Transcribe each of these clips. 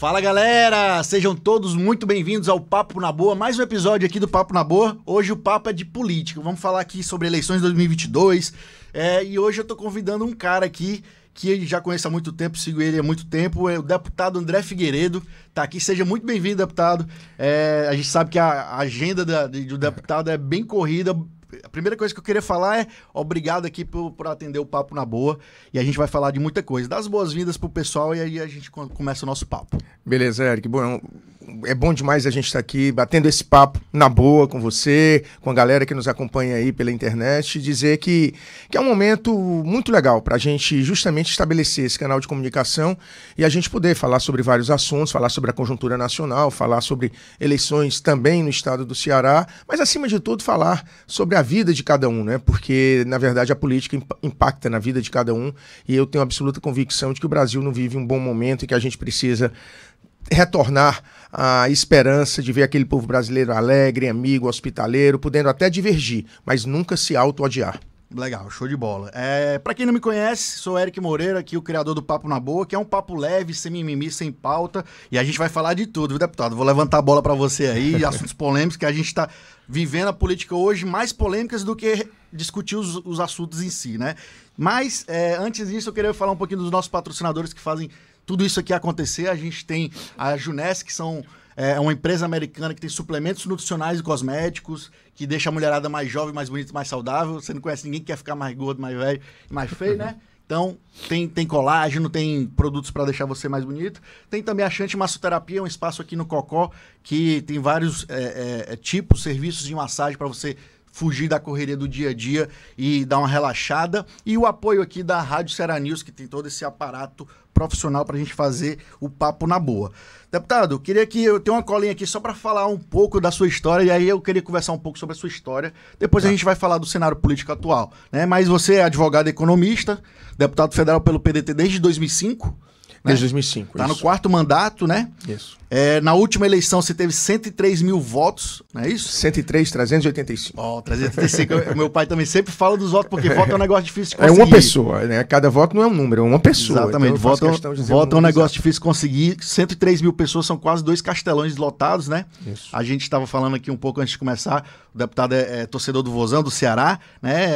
Fala galera, sejam todos muito bem-vindos ao Papo na Boa, mais um episódio aqui do Papo na Boa. Hoje o papo é de política, vamos falar aqui sobre eleições 2022 é, e hoje eu tô convidando um cara aqui que já conheço há muito tempo, sigo ele há muito tempo, é o deputado André Figueiredo, tá aqui. Seja muito bem-vindo, deputado. É, a gente sabe que a agenda da, do deputado é bem corrida, a primeira coisa que eu queria falar é obrigado aqui por, por atender o papo na boa. E a gente vai falar de muita coisa. Das boas-vindas pro pessoal e aí a gente começa o nosso papo. Beleza, Eric. Bom, é é bom demais a gente estar tá aqui batendo esse papo na boa com você, com a galera que nos acompanha aí pela internet, dizer que, que é um momento muito legal para a gente justamente estabelecer esse canal de comunicação e a gente poder falar sobre vários assuntos, falar sobre a conjuntura nacional, falar sobre eleições também no estado do Ceará, mas acima de tudo falar sobre a vida de cada um, né? Porque na verdade a política impacta na vida de cada um e eu tenho absoluta convicção de que o Brasil não vive um bom momento e que a gente precisa retornar a esperança de ver aquele povo brasileiro alegre, amigo, hospitaleiro, podendo até divergir, mas nunca se auto-odiar. Legal, show de bola. É, para quem não me conhece, sou Eric Moreira, aqui o criador do Papo na Boa, que é um papo leve, sem mimimi, sem pauta, e a gente vai falar de tudo, viu, deputado? Vou levantar a bola para você aí, assuntos polêmicos, que a gente tá vivendo a política hoje mais polêmicas do que discutir os, os assuntos em si, né? Mas, é, antes disso, eu queria falar um pouquinho dos nossos patrocinadores que fazem tudo isso aqui acontecer. A gente tem a Juness que são é uma empresa americana que tem suplementos nutricionais e cosméticos, que deixa a mulherada mais jovem, mais bonita, mais saudável. Você não conhece ninguém que quer ficar mais gordo, mais velho, mais feio, né? Uhum. Então, tem, tem colágeno, tem produtos para deixar você mais bonito. Tem também a Chante Massoterapia, um espaço aqui no Cocó, que tem vários é, é, é tipos, serviços de massagem para você fugir da correria do dia a dia e dar uma relaxada. E o apoio aqui da Rádio Serra News, que tem todo esse aparato profissional para a gente fazer o papo na boa. Deputado, queria que eu tenha uma colinha aqui só para falar um pouco da sua história, e aí eu queria conversar um pouco sobre a sua história. Depois tá. a gente vai falar do cenário político atual. Né? Mas você é advogado economista, deputado federal pelo PDT desde 2005 Desde 2005. Né? Está no quarto mandato, né? Isso. É, na última eleição você teve 103 mil votos, não é isso? 103, 385. Ó, oh, 385. Meu pai também sempre fala dos votos, porque voto é um negócio difícil de conseguir. É uma pessoa, né? Cada voto não é um número, é uma pessoa. Exatamente. Então, voto, voto um é um é negócio exato. difícil de conseguir. 103 mil pessoas são quase dois castelões lotados, né? Isso. A gente estava falando aqui um pouco antes de começar, o deputado é, é torcedor do Vozão, do Ceará, né?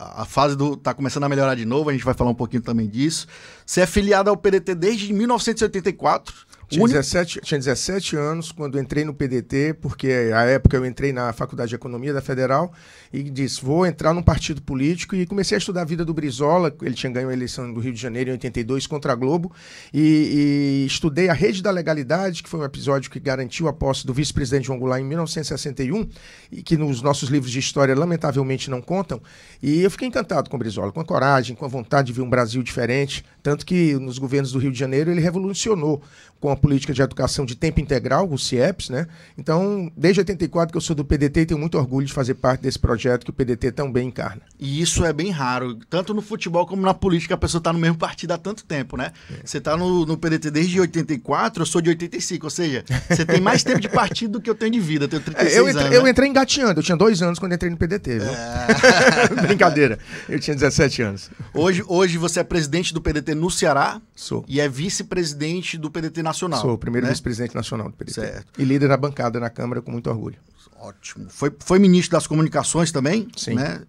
A fase do tá começando a melhorar de novo, a gente vai falar um pouquinho também disso. Você é filiado ao PDT desde 1984. Tinha 17, tinha 17 anos quando entrei no PDT, porque à época eu entrei na Faculdade de Economia da Federal e disse: vou entrar num partido político. E comecei a estudar a vida do Brizola, ele tinha ganho a eleição do Rio de Janeiro em 82 contra a Globo. E, e estudei a Rede da Legalidade, que foi um episódio que garantiu a posse do vice-presidente João Goulart em 1961, e que nos nossos livros de história, lamentavelmente, não contam. E eu fiquei encantado com o Brizola, com a coragem, com a vontade de ver um Brasil diferente, tanto que nos governos do Rio de Janeiro ele revolucionou com a política de educação de tempo integral, o CIEPS, né? Então, desde 84 que eu sou do PDT e tenho muito orgulho de fazer parte desse projeto que o PDT tão bem encarna. E isso é bem raro, tanto no futebol como na política, a pessoa está no mesmo partido há tanto tempo, né? É. Você está no, no, PDT desde 84, eu sou de 85, ou seja, você tem mais tempo de partido do que eu tenho de vida, eu tenho 36 é, eu entrei, anos. Né? Eu entrei engatinhando, eu tinha dois anos quando entrei no PDT, viu? É. Brincadeira, eu tinha 17 anos. Hoje, hoje você é presidente do PDT no Ceará. Sou. E é vice-presidente do PDT Nacional. Sou o primeiro né? vice-presidente nacional do PDT. Certo. E líder da bancada na Câmara com muito orgulho. Ótimo. Foi, foi ministro das Comunicações também? Sim. Né?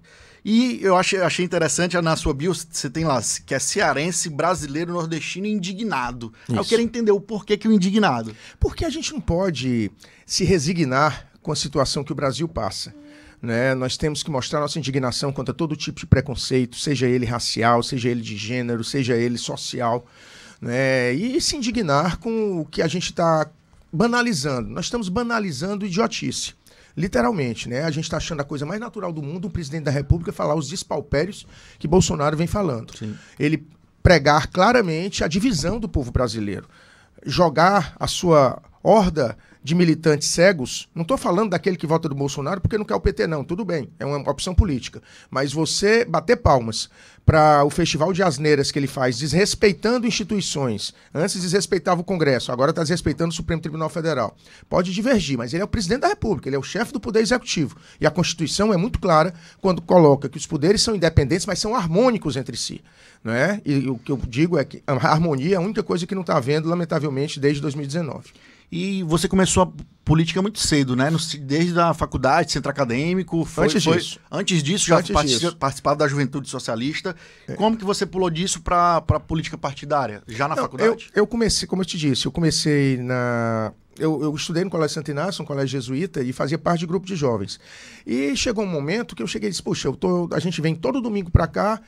E eu achei, achei interessante, na sua bio você tem lá que é cearense, brasileiro, nordestino indignado. Eu queria entender o porquê que o indignado. Porque a gente não pode se resignar com a situação que o Brasil passa. Né? Nós temos que mostrar nossa indignação contra todo tipo de preconceito, seja ele racial, seja ele de gênero, seja ele social. Né? E se indignar com o que a gente está banalizando. Nós estamos banalizando idiotice. Literalmente, né? A gente está achando a coisa mais natural do mundo o presidente da República falar os despalpérios que Bolsonaro vem falando. Sim. Ele pregar claramente a divisão do povo brasileiro, jogar a sua horda de militantes cegos, não estou falando daquele que vota do Bolsonaro porque não quer o PT, não, tudo bem, é uma opção política. Mas você bater palmas para o festival de asneiras que ele faz, desrespeitando instituições. Antes desrespeitava o Congresso, agora está desrespeitando o Supremo Tribunal Federal. Pode divergir, mas ele é o presidente da República, ele é o chefe do Poder Executivo. E a Constituição é muito clara quando coloca que os poderes são independentes, mas são harmônicos entre si. Não é? E o que eu digo é que a harmonia é a única coisa que não está havendo, lamentavelmente, desde 2019. E você começou a política muito cedo, né? Desde a faculdade, centro acadêmico. Foi, antes foi, disso. Antes disso, já antes participava, disso. participava da juventude socialista. É. Como que você pulou disso para a política partidária, já na Não, faculdade? Eu, eu, comecei, como eu te disse, eu comecei na. Eu, eu estudei no Colégio Santo Inácio, um colégio jesuíta, e fazia parte de grupo de jovens. E chegou um momento que eu cheguei e disse: Poxa, eu tô, a gente vem todo domingo para cá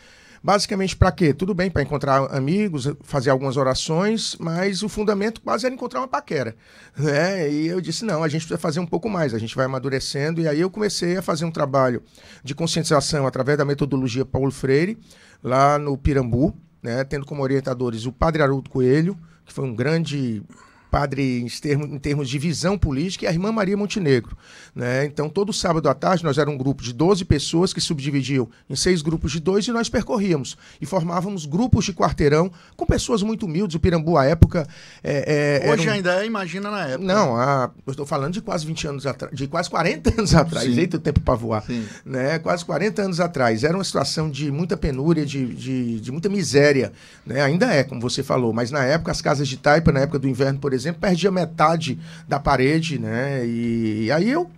Basicamente para quê? Tudo bem para encontrar amigos, fazer algumas orações, mas o fundamento quase era encontrar uma paquera, né? E eu disse não, a gente precisa fazer um pouco mais, a gente vai amadurecendo e aí eu comecei a fazer um trabalho de conscientização através da metodologia Paulo Freire lá no Pirambu, né? Tendo como orientadores o Padre Haroldo Coelho, que foi um grande padre em termos, em termos de visão política, e é a irmã Maria Montenegro. Né? Então, todo sábado à tarde, nós era um grupo de 12 pessoas que subdividiam em seis grupos de dois e nós percorríamos e formávamos grupos de quarteirão com pessoas muito humildes. O Pirambu, à época. É, é, Hoje um... ainda é, imagina na época. Não, a... eu estou falando de quase 20 anos atrás, de quase 40 anos atrás. Sim. Eita o tempo para voar. Né? Quase 40 anos atrás. Era uma situação de muita penúria, de, de, de muita miséria. Né? Ainda é, como você falou, mas na época, as casas de taipa, na época do inverno, por exemplo, exemplo, perdia metade da parede, né? E, e aí eu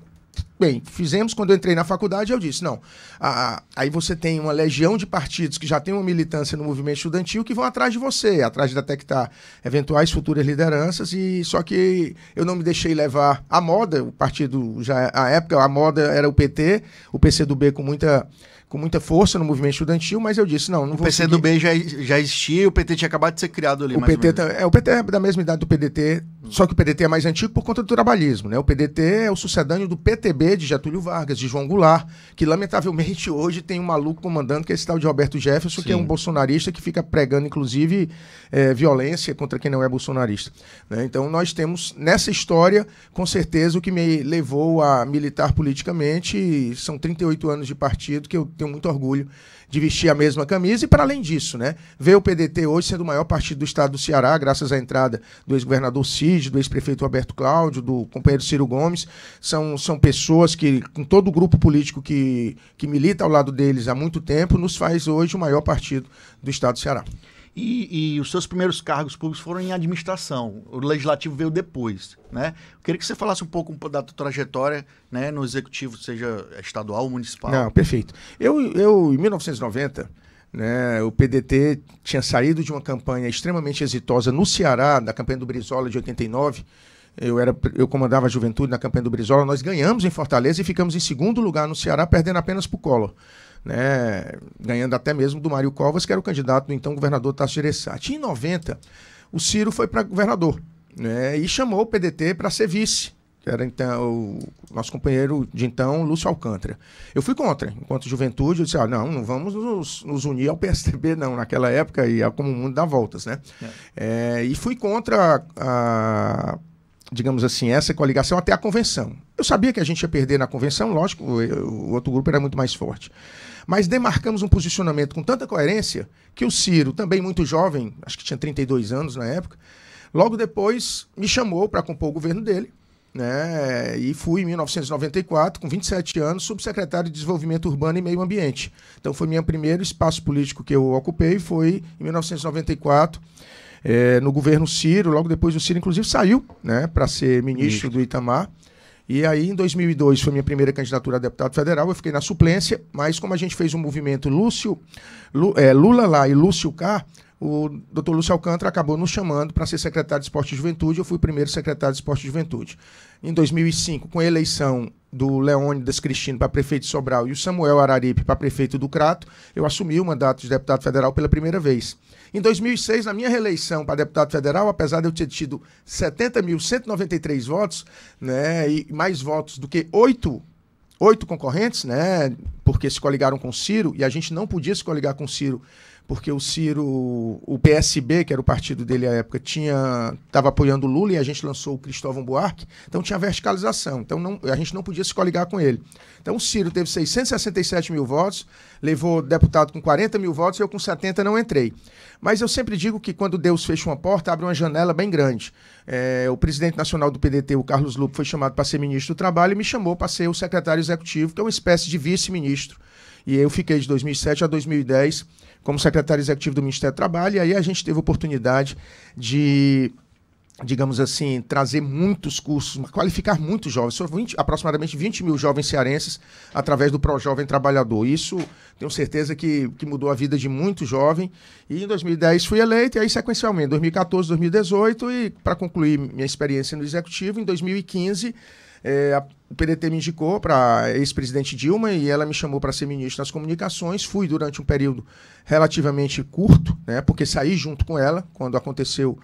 Bem, fizemos quando eu entrei na faculdade, eu disse, não, a, a, aí você tem uma legião de partidos que já tem uma militância no movimento estudantil que vão atrás de você, atrás de detectar eventuais futuras lideranças, e só que eu não me deixei levar à moda, o partido já, a época, a moda era o PT, o PCdoB com muita com muita força no movimento estudantil, mas eu disse, não, não o vou. O PCdoB seguir. já, já existia, o PT tinha acabado de ser criado ali. O PT é o PT é da mesma idade do PDT, só que o PDT é mais antigo por conta do trabalhismo, né? O PDT é o sucedâneo do PTB de Getúlio Vargas, de João Goulart, que lamentavelmente hoje tem um maluco comandando, que é esse tal de Roberto Jefferson, Sim. que é um bolsonarista que fica pregando, inclusive, é, violência contra quem não é bolsonarista. Né? Então nós temos nessa história, com certeza, o que me levou a militar politicamente. São 38 anos de partido que eu tenho muito orgulho de vestir a mesma camisa. E para além disso, né, vê o PDT hoje sendo o maior partido do estado do Ceará, graças à entrada do ex-governador Cid, do ex-prefeito Alberto Cláudio, do companheiro Ciro Gomes. São, são pessoas que, com todo o grupo político que, que milita ao lado deles há muito tempo, nos faz hoje o maior partido do estado do Ceará. E, e, os seus primeiros cargos públicos foram em administração. O legislativo veio depois, né? Eu queria que você falasse um pouco da tua trajetória, né, no executivo, seja estadual ou municipal. Não, perfeito. Eu, eu em 1990, né, o PDT tinha saído de uma campanha extremamente exitosa no Ceará, na campanha do Brizola de 89. Eu, era, eu comandava a juventude na campanha do Brizola. Nós ganhamos em Fortaleza e ficamos em segundo lugar no Ceará, perdendo apenas para o Collor né, ganhando até mesmo do Mário Covas, que era o candidato do então governador Tasso Gereissati. Em 90, o Ciro foi para governador né, e chamou o PDT para ser vice, que era então o nosso companheiro de então, Lúcio Alcântara. Eu fui contra, enquanto juventude, eu disse: ah, não, não vamos nos, nos unir ao PSDB, não, naquela época, e é como o mundo dá voltas, né? É. É, e fui contra a, a digamos assim, essa coligação até a convenção. Eu sabia que a gente ia perder na convenção, lógico, eu, o outro grupo era muito mais forte. Mas demarcamos um posicionamento com tanta coerência que o Ciro, também muito jovem, acho que tinha 32 anos na época, logo depois me chamou para compor o governo dele. Né? E fui em 1994, com 27 anos, subsecretário de Desenvolvimento Urbano e Meio Ambiente. Então foi meu primeiro espaço político que eu ocupei, foi em 1994. É, eh, no governo Ciro, logo depois o Ciro, inclusive, saiu né, para ser ministro, ministro do Itamar. E aí, em 2002, foi minha primeira candidatura a deputado federal. Eu fiquei na suplência, mas como a gente fez um movimento Lúcio, Lula, é, Lula lá e Lúcio cá, o doutor Lúcio Alcântara acabou nos chamando para ser secretário de Esporte e Juventude. Eu fui o primeiro secretário de Esporte e Juventude. Em 2005, com a eleição do Leônidas Cristino para prefeito de Sobral e o Samuel Araripe para prefeito do Crato, eu assumi o mandato de deputado federal pela primeira vez. Em 2006, na minha reeleição para deputado federal, apesar de eu ter tido 70.193 votos, né, e mais votos do que oito oito concorrentes, né? Porque se coligaram com Ciro e a gente não podia se coligar com Ciro porque o Ciro, o PSB, que era o partido dele à época, tinha estava apoiando o Lula e a gente lançou o Cristóvão Buarque, então tinha verticalização, então não, a gente não podia se coligar com ele. Então o Ciro teve 667 mil votos, levou deputado com 40 mil votos, eu com 70 não entrei. Mas eu sempre digo que quando Deus fecha uma porta, abre uma janela bem grande. É, o presidente nacional do PDT, o Carlos Lupo, foi chamado para ser ministro do Trabalho e me chamou para ser o secretário executivo, que é uma espécie de vice-ministro. E eu fiquei de 2007 a 2010 como secretário executivo do Ministério do Trabalho, e aí a gente teve a oportunidade de digamos assim, trazer muitos cursos, qualificar muitos jovens. São 20, aproximadamente 20 mil jovens cearenses através do Pro Jovem Trabalhador. Isso, tenho certeza que, que mudou a vida de muito jovem. E em 2010 fui eleito, e aí sequencialmente, 2014, 2018, e para concluir minha experiência no Executivo, em 2015, é, eh, a, o PDT me indicou para ex-presidente Dilma e ela me chamou para ser ministro das comunicações. Fui durante um período relativamente curto, né, porque saí junto com ela quando aconteceu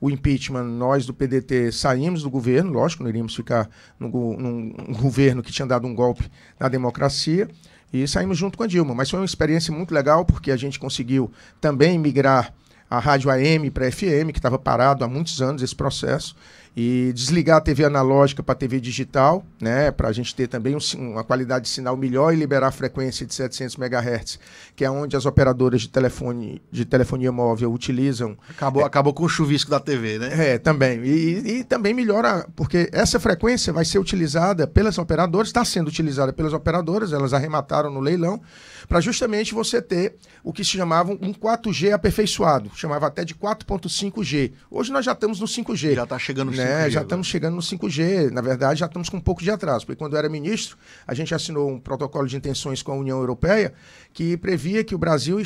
o impeachment, nós do PDT saímos do governo, lógico, não iríamos ficar num, num, governo que tinha dado um golpe na democracia, e saímos junto com a Dilma. Mas foi uma experiência muito legal, porque a gente conseguiu também migrar a rádio AM para FM, que estava parado há muitos anos esse processo e desligar a TV analógica para a TV digital, né, para a gente ter também um, uma qualidade de sinal melhor e liberar a frequência de 700 MHz, que é onde as operadoras de telefone de telefonia móvel utilizam. Acabou, é, acabou com o chuvisco da TV, né? É, também. E, e, também melhora, porque essa frequência vai ser utilizada pelas operadoras, está sendo utilizada pelas operadoras, elas arremataram no leilão para justamente você ter o que se chamava um 4G aperfeiçoado, chamava até de 4.5G. Hoje nós já estamos no 5G. Já está chegando no né? 5G. Já estamos chegando no 5G. Na verdade, já estamos com um pouco de atraso, porque quando eu era ministro, a gente assinou um protocolo de intenções com a União Europeia que previa que o Brasil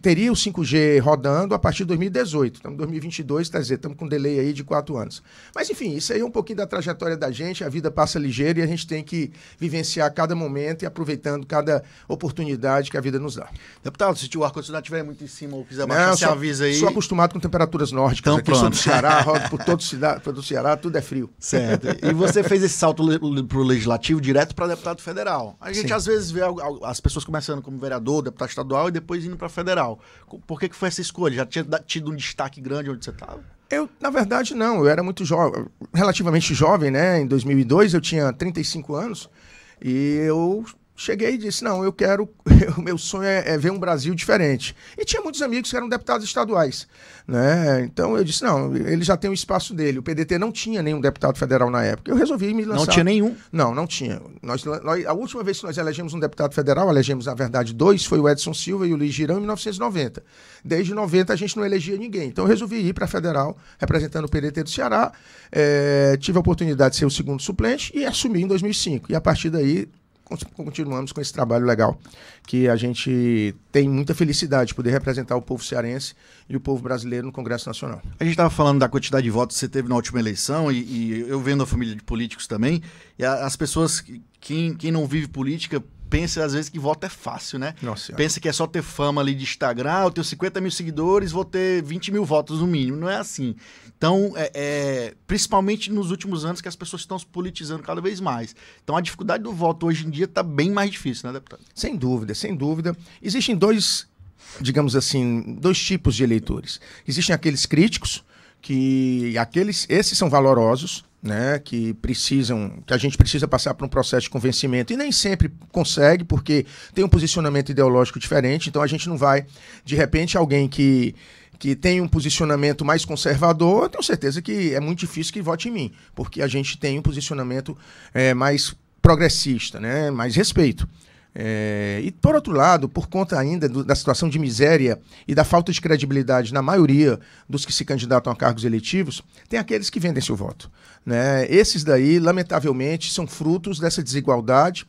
teria o 5G rodando a partir de 2018. Estamos em 2022, quer dizer, estamos com um delay aí de quatro anos. Mas, enfim, isso aí é um pouquinho da trajetória da gente, a vida passa ligeira e a gente tem que vivenciar cada momento e aproveitando cada oportunidade que a vida nos dá. Deputado, se o ar-condicionado estiver muito em cima ou quiser baixar, você avisa aí. Sou acostumado com temperaturas nórdicas, então, aqui pronto. sou do Ceará, rodo por todo, cidade, todo o Ceará, tudo é frio. Certo. E você fez esse salto para o Legislativo direto para deputado federal. A gente Sim. às vezes vê as pessoas começando como vereador, deputado estadual e depois indo para federal. Por que, que foi essa escolha? Já tinha tido um destaque grande onde você estava? Eu, na verdade, não. Eu era muito jovem, relativamente jovem, né? Em 2002 eu tinha 35 anos e eu cheguei e disse: Não, eu quero. O meu sonho é, é, ver um Brasil diferente. E tinha muitos amigos que eram deputados estaduais. Né? Então eu disse: Não, ele já tem o espaço dele. O PDT não tinha nenhum deputado federal na época. Eu resolvi me lançar. Não tinha nenhum? Não, não tinha. Nós, nós, a última vez que nós elegemos um deputado federal, elegemos, na verdade, dois: foi o Edson Silva e o Luiz Girão em 1990. Desde 90 a gente não elegia ninguém. Então eu resolvi ir para a federal, representando o PDT do Ceará. É, tive a oportunidade de ser o segundo suplente e assumi em 2005. E a partir daí continuamos com esse trabalho legal, que a gente tem muita felicidade de poder representar o povo cearense e o povo brasileiro no Congresso Nacional. A gente estava falando da quantidade de votos que você teve na última eleição, e, e eu vendo a família de políticos também, e a, as pessoas, quem, quem não vive política, pensa às vezes que voto é fácil, né? Nossa, pensa que é só ter fama ali de Instagram, ah, eu tenho 50 mil seguidores, vou ter 20 mil votos no mínimo. Não é assim. Então, é, é, principalmente nos últimos anos que as pessoas estão se politizando cada vez mais. Então, a dificuldade do voto hoje em dia está bem mais difícil, né, deputado? Sem dúvida, sem dúvida. Existem dois, digamos assim, dois tipos de eleitores. Existem aqueles críticos, que aqueles, esses são valorosos, né, que precisam, que a gente precisa passar por um processo de convencimento e nem sempre consegue porque tem um posicionamento ideológico diferente, então a gente não vai de repente alguém que que tem um posicionamento mais conservador, eu tenho certeza que é muito difícil que vote em mim, porque a gente tem um posicionamento é, mais progressista, né? mais respeito. É, e por outro lado, por conta ainda do, da situação de miséria e da falta de credibilidade na maioria dos que se candidatam a cargos eletivos, tem aqueles que vendem seu voto. Né? Esses daí, lamentavelmente, são frutos dessa desigualdade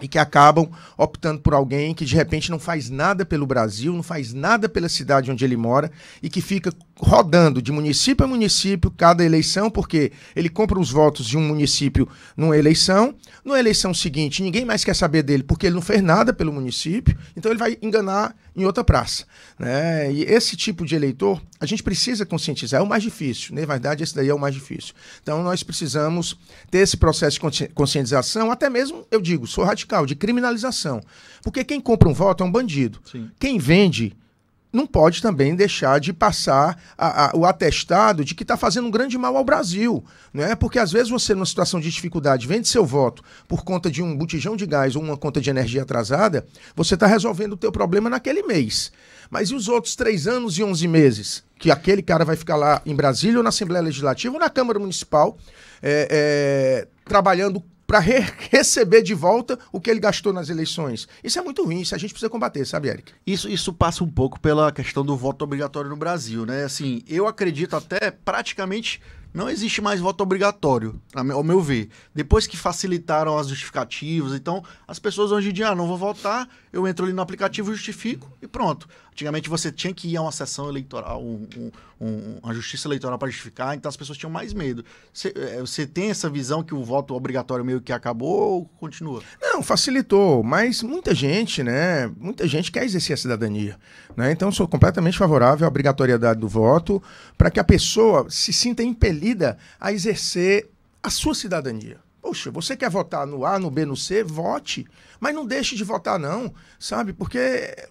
e que acabam optando por alguém que de repente não faz nada pelo Brasil, não faz nada pela cidade onde ele mora e que fica rodando de município a município cada eleição, porque ele compra os votos de um município numa eleição, numa eleição seguinte ninguém mais quer saber dele porque ele não fez nada pelo município, então ele vai enganar em outra praça. Né? E esse tipo de eleitor a gente precisa conscientizar, é o mais difícil, né? na né? verdade esse daí é o mais difícil. Então nós precisamos ter esse processo de conscientização, até mesmo, eu digo, sou radical, de criminalização, porque quem compra um voto é um bandido, Sim. quem vende não pode também deixar de passar a, a, o atestado de que está fazendo um grande mal ao Brasil. Né? Porque às vezes você, numa situação de dificuldade, vende seu voto por conta de um botijão de gás ou uma conta de energia atrasada, você está resolvendo o teu problema naquele mês. Mas e os outros três anos e onze meses? Que aquele cara vai ficar lá em Brasília, ou na Assembleia Legislativa, ou na Câmara Municipal, é, é, trabalhando para re receber de volta o que ele gastou nas eleições. Isso é muito ruim, isso a gente precisa combater, sabe, Eric? Isso, isso passa um pouco pela questão do voto obrigatório no Brasil, né? Assim, eu acredito até praticamente não existe mais voto obrigatório, ao meu ver. Depois que facilitaram as justificativas, então as pessoas hoje em dia, ah, não vou votar, eu entro ali no aplicativo, justifico e pronto. Antigamente você tinha que ir a uma sessão eleitoral, um, um, uma justiça eleitoral para justificar, então as pessoas tinham mais medo. É, você tem essa visão que o voto obrigatório meio que acabou ou continua? Não, facilitou, mas muita gente, né? Muita gente quer exercer a cidadania. Né? Então sou completamente favorável à obrigatoriedade do voto para que a pessoa se sinta impelida a exercer a sua cidadania. Poxa, você quer votar no A, no B, no C? Vote. Mas não deixe de votar, não, sabe? Porque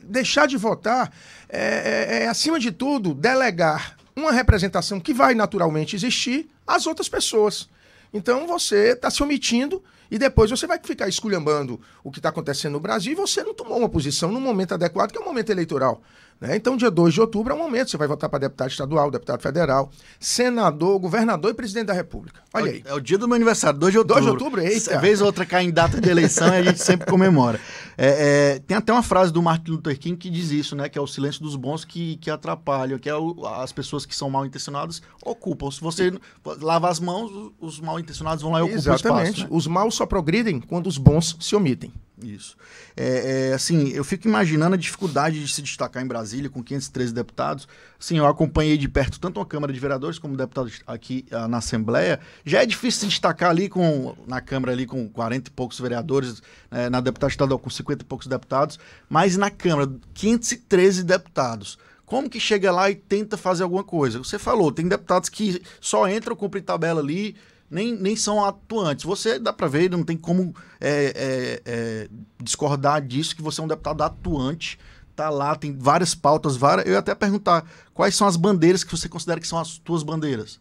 deixar de votar é, é, é acima de tudo, delegar uma representação que vai naturalmente existir às outras pessoas. Então você está se omitindo e depois você vai ficar esculhambando o que está acontecendo no Brasil e você não tomou uma posição no momento adequado, que é o momento eleitoral. Né? Então, dia 2 de outubro é um momento, você vai votar para deputado estadual, deputado federal, senador, governador e presidente da República. Olha aí. É o dia do meu aniversário, 2 de outubro. 2 de outubro, eita. Vez ou outra cai em data de eleição e a gente sempre comemora. É, é, tem até uma frase do Martin Luther King que diz isso, né? Que é o silêncio dos bons que, que atrapalham, que é o, as pessoas que são mal intencionadas ocupam. Se você lavar as mãos, os mal intencionados vão lá e ocupam Exatamente. o espaço. Né? Os maus só progridem quando os bons se omitem. Isso. É, é assim, eu fico imaginando a dificuldade de se destacar em Brasil. Brasília, com 513 deputados. Sim, eu acompanhei de perto tanto a Câmara de Vereadores como deputados aqui uh, na Assembleia. Já é difícil se destacar ali com, na Câmara ali com 40 e poucos vereadores, né, na deputada estadual com 50 e poucos deputados, mas na Câmara, 513 deputados. Como que chega lá e tenta fazer alguma coisa? Você falou, tem deputados que só entram, cumprem tabela ali, nem, nem são atuantes. Você dá para ver, não tem como é, é, é, discordar disso, que você é um deputado atuante tá lá, tem várias pautas, várias. Eu ia até perguntar quais são as bandeiras que você considera que são as tuas bandeiras.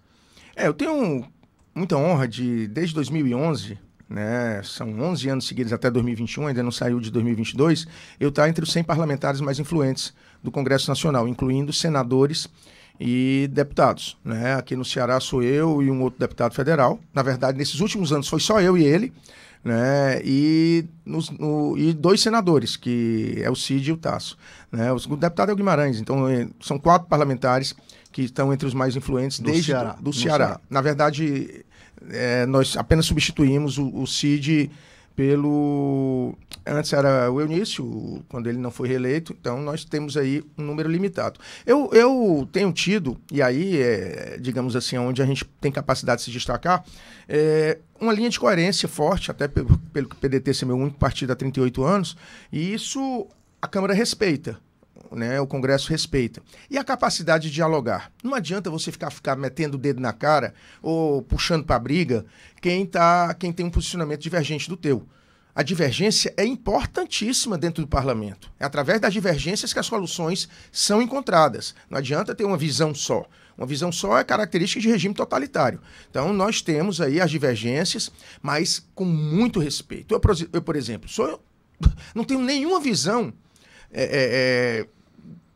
É, eu tenho muita honra de, desde 2011, né, são 11 anos seguidos até 2021, ainda não saiu de 2022, eu estar tá entre os 100 parlamentares mais influentes do Congresso Nacional, incluindo senadores e deputados. Né? Aqui no Ceará sou eu e um outro deputado federal. Na verdade, nesses últimos anos foi só eu e ele né? E, nos, no, e dois senadores, que é o Cid e o Tasso. Né? O segundo deputado é o Guimarães, então eh, são quatro parlamentares que estão entre os mais influentes do desde Ceará. Do, do Ceará. Ceará. Na verdade, é, nós apenas substituímos o, o Cid pelo Antes era o Eunício, quando ele não foi reeleito, então nós temos aí um número limitado. Eu, eu tenho tido, e aí, é, digamos assim, onde a gente tem capacidade de se destacar, é, uma linha de coerência forte, até pelo, pelo que o PDT ser meu único partido há 38 anos, e isso a Câmara respeita. Né, o Congresso respeita. E a capacidade de dialogar. Não adianta você ficar, ficar metendo o dedo na cara ou puxando para a briga quem, tá, quem tem um posicionamento divergente do teu. A divergência é importantíssima dentro do parlamento. É através das divergências que as soluções são encontradas. Não adianta ter uma visão só. Uma visão só é característica de regime totalitário. Então, nós temos aí as divergências, mas com muito respeito. Eu, por exemplo, sou, não tenho nenhuma visão é, é,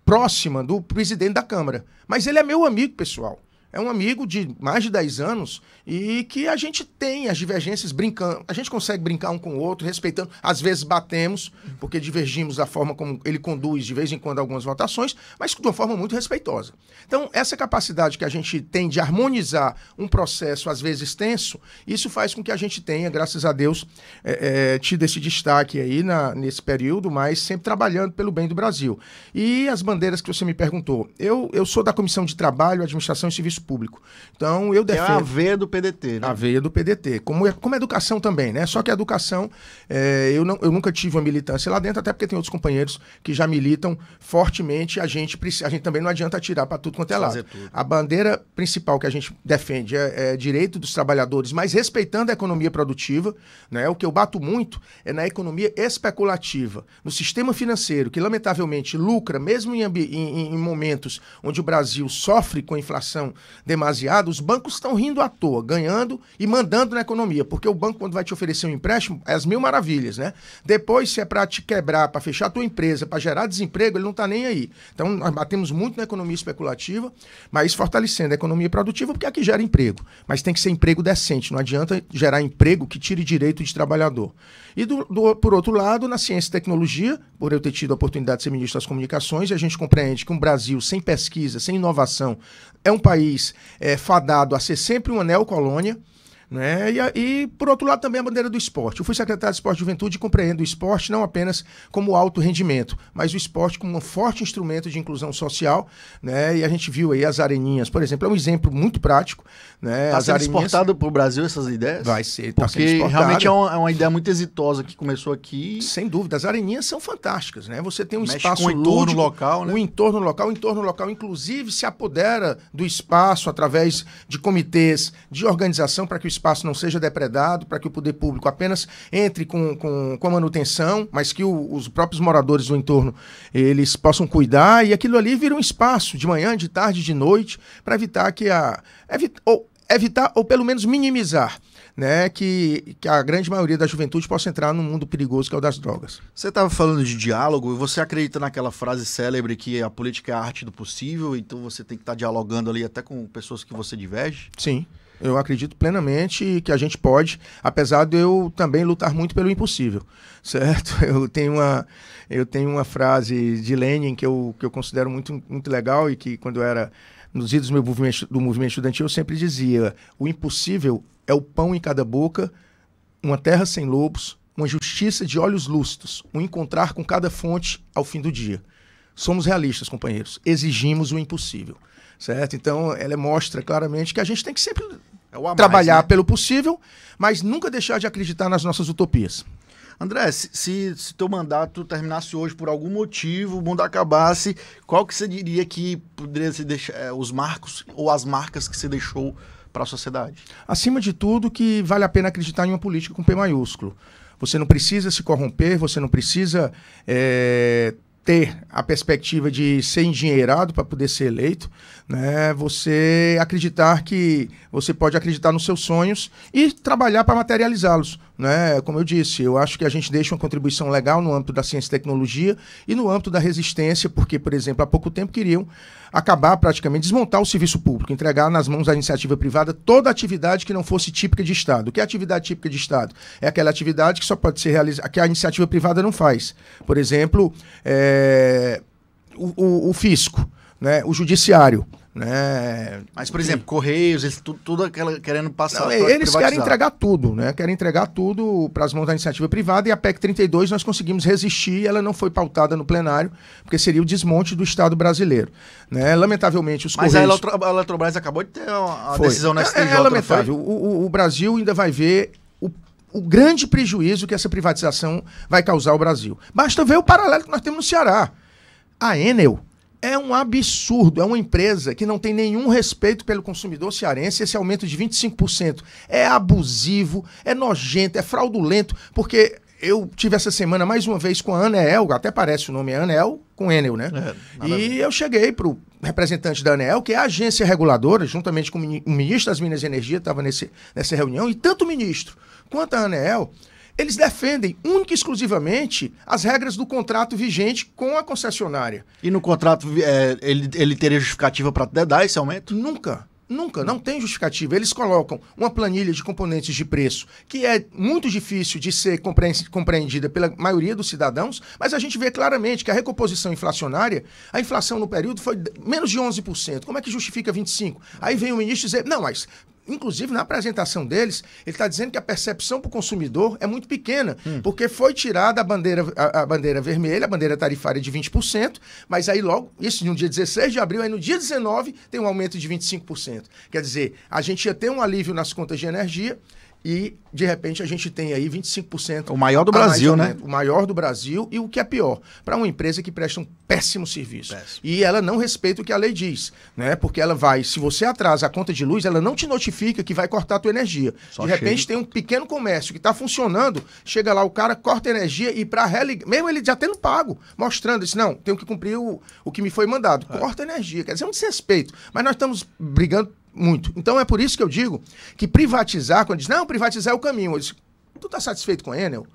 próxima do presidente da Câmara, mas ele é meu amigo pessoal. É um amigo de mais de 10 anos e que a gente tem as divergências brincando. A gente consegue brincar um com o outro, respeitando. Às vezes batemos, porque divergimos da forma como ele conduz de vez em quando algumas votações, mas de uma forma muito respeitosa. Então, essa capacidade que a gente tem de harmonizar um processo, às vezes tenso, isso faz com que a gente tenha, graças a Deus, é, é, tido esse destaque aí na, nesse período, mas sempre trabalhando pelo bem do Brasil. E as bandeiras que você me perguntou. Eu, eu sou da Comissão de Trabalho, Administração e Serviço serviço público. Então, eu defendo. É a veia do PDT, né? A veia do PDT. Como, é, como é educação também, né? Só que a educação, é, eu, não, eu nunca tive uma militância lá dentro, até porque tem outros companheiros que já militam fortemente. A gente, a gente também não adianta tirar para tudo quanto é lado. A bandeira principal que a gente defende é, é direito dos trabalhadores, mas respeitando a economia produtiva, né? O que eu bato muito é na economia especulativa, no sistema financeiro, que lamentavelmente lucra, mesmo em, em, em momentos onde o Brasil sofre com a inflação demasiado, os bancos estão rindo à toa, ganhando e mandando na economia, porque o banco, quando vai te oferecer um empréstimo, é as mil maravilhas, né? Depois, se é para te quebrar, para fechar a tua empresa, para gerar desemprego, ele não está nem aí. Então, nós batemos muito na economia especulativa, mas fortalecendo a economia produtiva, porque é aqui gera emprego. Mas tem que ser emprego decente, não adianta gerar emprego que tire direito de trabalhador. E, do, do, por outro lado, na ciência e tecnologia, por eu ter tido a oportunidade de ser ministro das comunicações, a gente compreende que um Brasil sem pesquisa, sem inovação, é um país país é, fadado a ser sempre um anel colônia, né? E, e, por outro lado, também a bandeira do esporte. Eu fui secretário de Esporte e Juventude e compreendo o esporte não apenas como alto rendimento, mas o esporte como um forte instrumento de inclusão social. Né? E a gente viu aí as areninhas, por exemplo, é um exemplo muito prático. Está né? Tá sendo areninhas... exportado para o Brasil essas ideias? Vai ser, tá Porque realmente é uma, é uma, ideia muito exitosa que começou aqui. Sem dúvida, as areninhas são fantásticas. Né? Você tem um Mexe espaço com o entorno lúdico, local. Né? entorno local, o entorno local, inclusive, se apodera do espaço através de comitês de organização para que o espaço não seja depredado, para que o poder público apenas entre com, com, com a manutenção, mas que o, os próprios moradores do entorno eles possam cuidar e aquilo ali vira um espaço de manhã, de tarde, de noite, para evitar que a. ou, evitar ou pelo menos minimizar né, que, que, a grande maioria da juventude possa entrar num mundo perigoso que é o das drogas. Você estava falando de diálogo e você acredita naquela frase célebre que a política é a arte do possível, então você tem que estar tá dialogando ali até com pessoas que você diverge? Sim. Eu acredito plenamente que a gente pode, apesar de eu também lutar muito pelo impossível, certo? Eu tenho uma, eu tenho uma frase de Lenin que eu, que eu considero muito, muito legal e que quando eu era nos idos do meu movimento, do movimento estudantil eu sempre dizia: o impossível é o pão em cada boca, uma terra sem lobos, uma justiça de olhos lustros, um encontrar com cada fonte ao fim do dia. Somos realistas, companheiros. Exigimos o impossível certo? Então, ela mostra claramente que a gente tem que sempre é mais, trabalhar né? pelo possível, mas nunca deixar de acreditar nas nossas utopias. André, se, se, teu mandato terminasse hoje por algum motivo, o mundo acabasse, qual que você diria que poderia se deixar eh, os marcos ou as marcas que você deixou para a sociedade? Acima de tudo, que vale a pena acreditar em uma política com P maiúsculo. Você não precisa se corromper, você não precisa é, ter a perspectiva de ser engenheirado para poder ser eleito, né? Você acreditar que você pode acreditar nos seus sonhos e trabalhar para materializá-los, né? Como eu disse, eu acho que a gente deixa uma contribuição legal no âmbito da ciência e tecnologia e no âmbito da resistência, porque, por exemplo, há pouco tempo queriam acabar praticamente, desmontar o serviço público, entregar nas mãos da iniciativa privada toda atividade que não fosse típica de Estado. O que é atividade típica de Estado? É aquela atividade que só pode ser realizada, que a iniciativa privada não faz. Por exemplo, é, o, o, o fisco, né, o judiciário. Né? Mas, por exemplo, Correios, eles tudo, tudo querendo passar. Não, eles querem entregar tudo, né? Querem entregar tudo para as mãos da iniciativa privada e a PEC 32 nós conseguimos resistir, ela não foi pautada no plenário, porque seria o desmonte do Estado brasileiro. Né? Lamentavelmente, os Mas Correios. Mas a Eletrobras acabou de ter a foi. decisão na STJ. É, é lamentável. O, o, o Brasil ainda vai ver o grande prejuízo que essa privatização vai causar ao Brasil. Basta ver o paralelo que nós temos no Ceará. A Enel é um absurdo, é uma empresa que não tem nenhum respeito pelo consumidor cearense, esse aumento de 25%. É abusivo, é nojento, é fraudulento, porque eu tive essa semana mais uma vez com a Anel, até parece o nome é Anel, com Enel, né? É, e eu cheguei para o representante da Anel, que é a agência reguladora, juntamente com o ministro das Minas e Energia, estava nessa reunião, e tanto o ministro quanto a Anel eles defendem única e exclusivamente as regras do contrato vigente com a concessionária. E no contrato é, ele, ele teria justificativa para dar esse aumento? Nunca. Nunca, não tem justificativa. Eles colocam uma planilha de componentes de preço que é muito difícil de ser compreendida pela maioria dos cidadãos, mas a gente vê claramente que a recomposição inflacionária, a inflação no período foi menos de 11%. Como é que justifica 25%? Aí vem o ministro dizer, não, mas Inclusive, na apresentação deles, ele está dizendo que a percepção para o consumidor é muito pequena, hum. porque foi tirada a bandeira, a, a, bandeira vermelha, a bandeira tarifária de 20%, mas aí logo, isso no dia 16 de abril, aí no dia 19 tem um aumento de 25%. Quer dizer, a gente ia ter um alívio nas contas de energia, e, de repente, a gente tem aí 25%. O maior do Brasil, né? O maior do Brasil e o que é pior, para uma empresa que presta um péssimo serviço. Péssimo. E ela não respeita o que a lei diz, né? Porque ela vai, se você atrasa a conta de luz, ela não te notifica que vai cortar a tua energia. Só de repente, tem um pequeno comércio que está funcionando, chega lá o cara, corta energia e para religar, mesmo ele já tendo pago, mostrando isso, não, tenho que cumprir o, o que me foi mandado. É. Corta energia, quer dizer, é um desrespeito. Mas nós estamos brigando muito. Então é por isso que eu digo que privatizar, quando diz, não, privatizar é o caminho. Eu tu tá satisfeito com a Enel?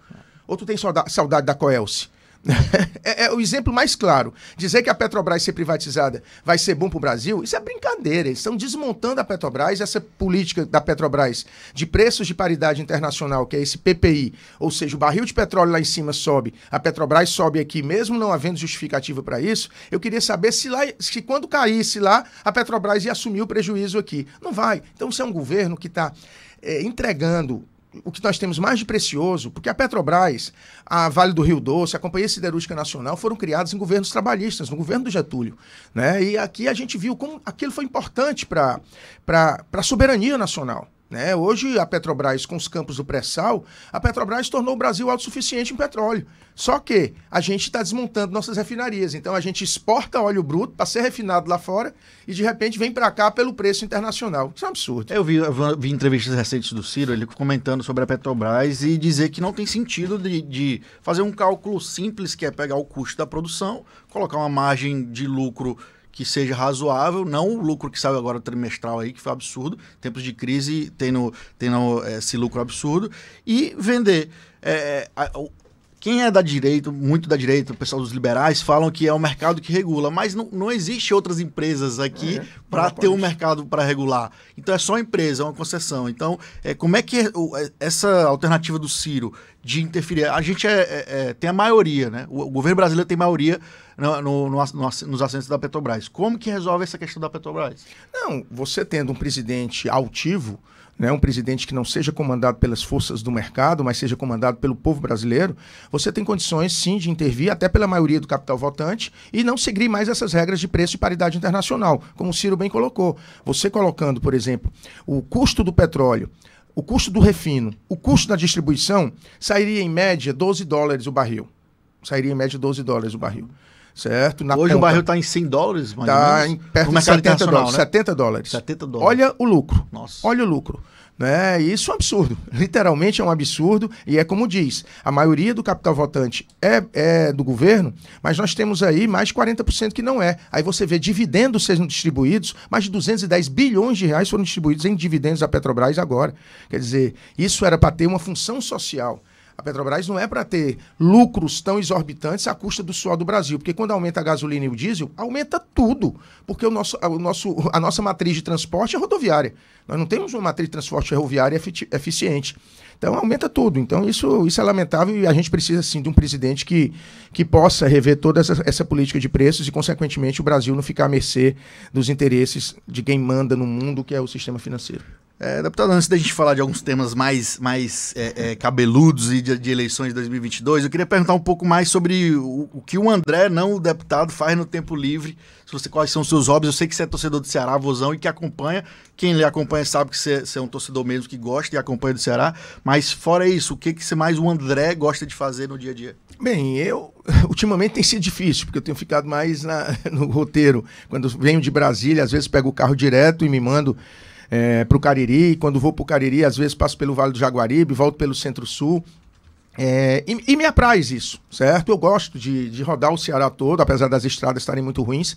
Ou tu tem saudade da Coelce? é, é, o exemplo mais claro. Dizer que a Petrobras ser privatizada vai ser bom para o Brasil, isso é brincadeira. Eles estão desmontando a Petrobras, essa política da Petrobras de preços de paridade internacional, que é esse PPI, ou seja, o barril de petróleo lá em cima sobe, a Petrobras sobe aqui, mesmo não havendo justificativa para isso. Eu queria saber se lá, se quando caísse lá, a Petrobras ia assumir o prejuízo aqui. Não vai. Então, isso é um governo que está é, entregando o que nós temos mais de precioso, porque a Petrobras, a Vale do Rio Doce, a Companhia Siderúrgica Nacional foram criadas em governos trabalhistas, no governo do Getúlio. Né? E aqui a gente viu como aquilo foi importante para a soberania nacional. Né? Hoje, a Petrobras, com os campos do pré-sal, a Petrobras tornou o Brasil autossuficiente em petróleo. Só que a gente está desmontando nossas refinarias. Então, a gente exporta óleo bruto para ser refinado lá fora e, de repente, vem para cá pelo preço internacional. Isso é um absurdo. Eu vi, eu vi, entrevistas recentes do Ciro, ele comentando sobre a Petrobras e dizer que não tem sentido de, de fazer um cálculo simples, que é pegar o custo da produção, colocar uma margem de lucro que seja razoável, não o lucro que saiu agora trimestral aí, que foi absurdo. Tempos de crise tem, tendo eh, esse lucro absurdo. E vender. É, quem é da direita, muito da direita, o pessoal dos liberais, falam que é o mercado que regula, mas não, não existe outras empresas aqui é, para ter um mercado para regular. Então é só empresa, é uma concessão. Então, é, como é que é, o, é, essa alternativa do Ciro de interferir? A gente é, é, é, tem a maioria, né? O, o governo brasileiro tem maioria no, no, no, nos assentos da Petrobras. Como que resolve essa questão da Petrobras? Não, você tendo um presidente altivo né, um presidente que não seja comandado pelas forças do mercado, mas seja comandado pelo povo brasileiro, você tem condições sim de intervir, até pela maioria do capital votante, e não seguir mais essas regras de preço e paridade internacional, como o Ciro bem colocou. Você colocando, por exemplo, o custo do petróleo o custo do refino, o custo da distribuição, sairia em média 12 dólares o barril. Sairia em média 12 dólares o barril certo? Na Hoje conta. o barril está em 100 dólares, mas está em perto de 70 dólares, né? 70 dólares. 70 dólares. Olha o lucro. Nossa. Olha o lucro. Né? Isso é um absurdo. Literalmente é um absurdo. E é como diz: a maioria do capital votante é, é do governo, mas nós temos aí mais 40% que não é. Aí você vê dividendos sendo distribuídos, mais de 210 bilhões de reais foram distribuídos em dividendos à Petrobras agora. Quer dizer, isso era para ter uma função social. A Petrobras não é para ter lucros tão exorbitantes à custa do suor do Brasil, porque quando aumenta a gasolina e o diesel, aumenta tudo, porque o nosso, o nosso, a nossa matriz de transporte é rodoviária. Nós não temos uma matriz de transporte ferroviária eficiente. Então aumenta tudo. Então isso, isso é lamentável e a gente precisa sim de um presidente que, que possa rever toda essa, essa política de preços e, consequentemente, o Brasil não ficar à mercê dos interesses de quem manda no mundo, que é o sistema financeiro. É, deputado, tá antes da gente falar de alguns temas mais, mais é, é, cabeludos e de, de, eleições de 2022, eu queria perguntar um pouco mais sobre o, o, que o André, não o deputado, faz no tempo livre. Se você, quais são seus hobbies? Eu sei que você é torcedor do Ceará, vozão, e que acompanha. Quem lhe acompanha sabe que você, você é um torcedor mesmo que gosta e acompanha do Ceará. Mas fora isso, o que, que mais o André gosta de fazer no dia a dia? Bem, eu ultimamente tem sido difícil, porque eu tenho ficado mais na, no roteiro. Quando venho de Brasília, às vezes pego o carro direto e me mando é, para o Cariri. Quando vou para o Cariri, às vezes passo pelo Vale do Jaguaribe, volto pelo Centro-Sul. É, e, e, me apraz isso, certo? Eu gosto de, de, rodar o Ceará todo, apesar das estradas estarem muito ruins,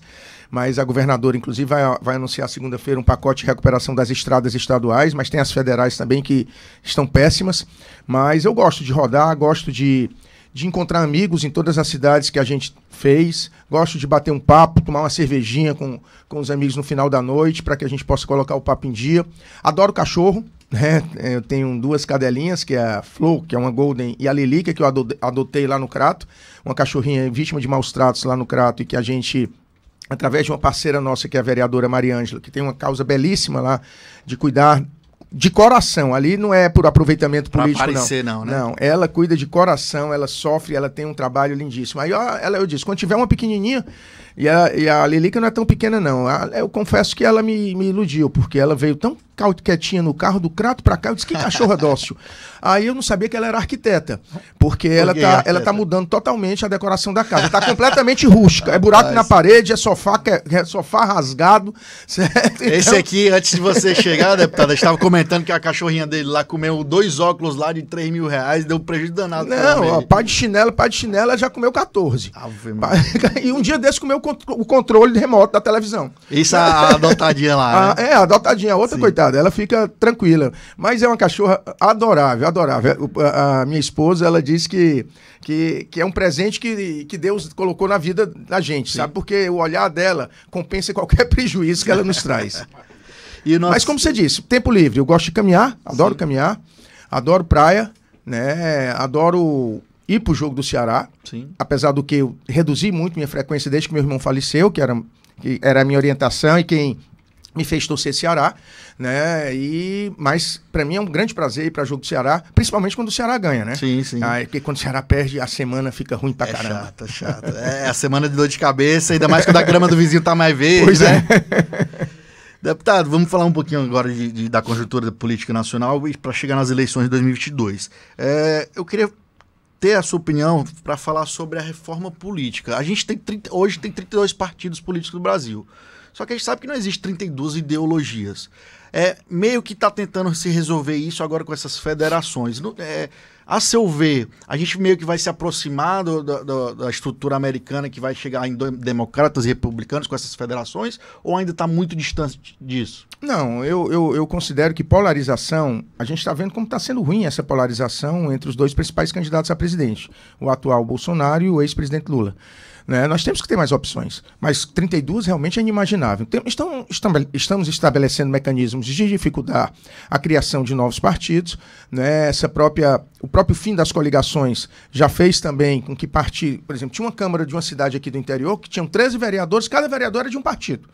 mas a governadora, inclusive, vai, vai anunciar segunda-feira um pacote de recuperação das estradas estaduais, mas tem as federais também que estão péssimas. Mas eu gosto de rodar, gosto de, de encontrar amigos em todas as cidades que a gente fez. Gosto de bater um papo, tomar uma cervejinha com, com os amigos no final da noite, para que a gente possa colocar o papo em dia. Adoro cachorro. Né? Eu tenho duas cadelinhas, que é a Flo, que é uma Golden, e a Lilica, é que eu adotei lá no Crato. Uma cachorrinha vítima de maus tratos lá no Crato e que a gente através de uma parceira nossa, que é a vereadora Mariângela, que tem uma causa belíssima lá de cuidar de coração. Ali não é por aproveitamento pra político, aparecer, não. não, né? Não, ela cuida de coração, ela sofre, ela tem um trabalho lindíssimo. Aí ó, ela, eu disse, quando tiver uma pequenininha, e a, e a Lilica não é tão pequena, não. A, eu confesso que ela me, me iludiu, porque ela veio tão quietinha no carro, do crato para cá, eu disse que cachorra dócil. Aí eu não sabia que ela era arquiteta, porque ela tá, arquiteta? ela tá mudando totalmente a decoração da casa. Tá completamente rústica. É buraco Mas... na parede, é sofá, é, é sofá rasgado, certo? Então... Esse aqui, antes de você chegar, deputada, estava comentando que a cachorrinha dele lá comeu dois óculos lá de 3 mil reais, deu um prejuízo danado. Não, ó, pá de chinelo, pá de chinelo, ela já comeu 14. Ave, e um dia desse comeu o controle remoto da televisão. Isso é a adotadinha lá. Ah, né? é, a adotadinha, a outra Sim. coitada, ela fica tranquila. Mas é uma cachorra adorável, adorável. A, a minha esposa, ela disse que, que, que é um presente que, que Deus colocou na vida da gente, Sim. sabe? Porque o olhar dela compensa qualquer prejuízo que ela nos traz. Nosso... Mas como você disse, tempo livre. Eu gosto de caminhar, adoro Sim. caminhar, adoro praia, né? Adoro ir para o jogo do Ceará. Sim. Apesar do que eu reduzi muito minha frequência desde que meu irmão faleceu, que era, que era a minha orientação e quem me fez torcer Ceará, né? E mas para mim é um grande prazer ir para jogo do Ceará, principalmente quando o Ceará ganha, né? Sim, sim. Ah, porque quando o Ceará perde, a semana fica ruim pra é caramba. Chato, é chato. é a semana de dor de cabeça, ainda mais quando a grama do vizinho tá mais verde, pois né? É. Deputado, vamos falar um pouquinho agora de, de, da conjuntura da política nacional para chegar nas eleições de 2022. É, eu queria ter a sua opinião para falar sobre a reforma política. A gente tem 30, hoje tem 32 partidos políticos no Brasil. Só que a gente sabe que não existe 32 ideologias. É meio que está tentando se resolver isso agora com essas federações. Não, é, a seu ver, a gente meio que vai se aproximar do, do, da estrutura americana que vai chegar em democratas e republicanos com essas federações, ou ainda está muito distante disso? Não, eu, eu, eu considero que polarização, a gente está vendo como está sendo ruim essa polarização entre os dois principais candidatos a presidente, o atual Bolsonaro e o ex-presidente Lula. Né? Nós temos que ter mais opções, mas 32 realmente é inimaginável. então estamos estabelecendo mecanismos de dificultar a criação de novos partidos. Né? Essa própria, o próprio fim das coligações já fez também com que partido, por exemplo, tinha uma Câmara de uma cidade aqui do interior que tinham 13 vereadores, cada vereador era de um partido.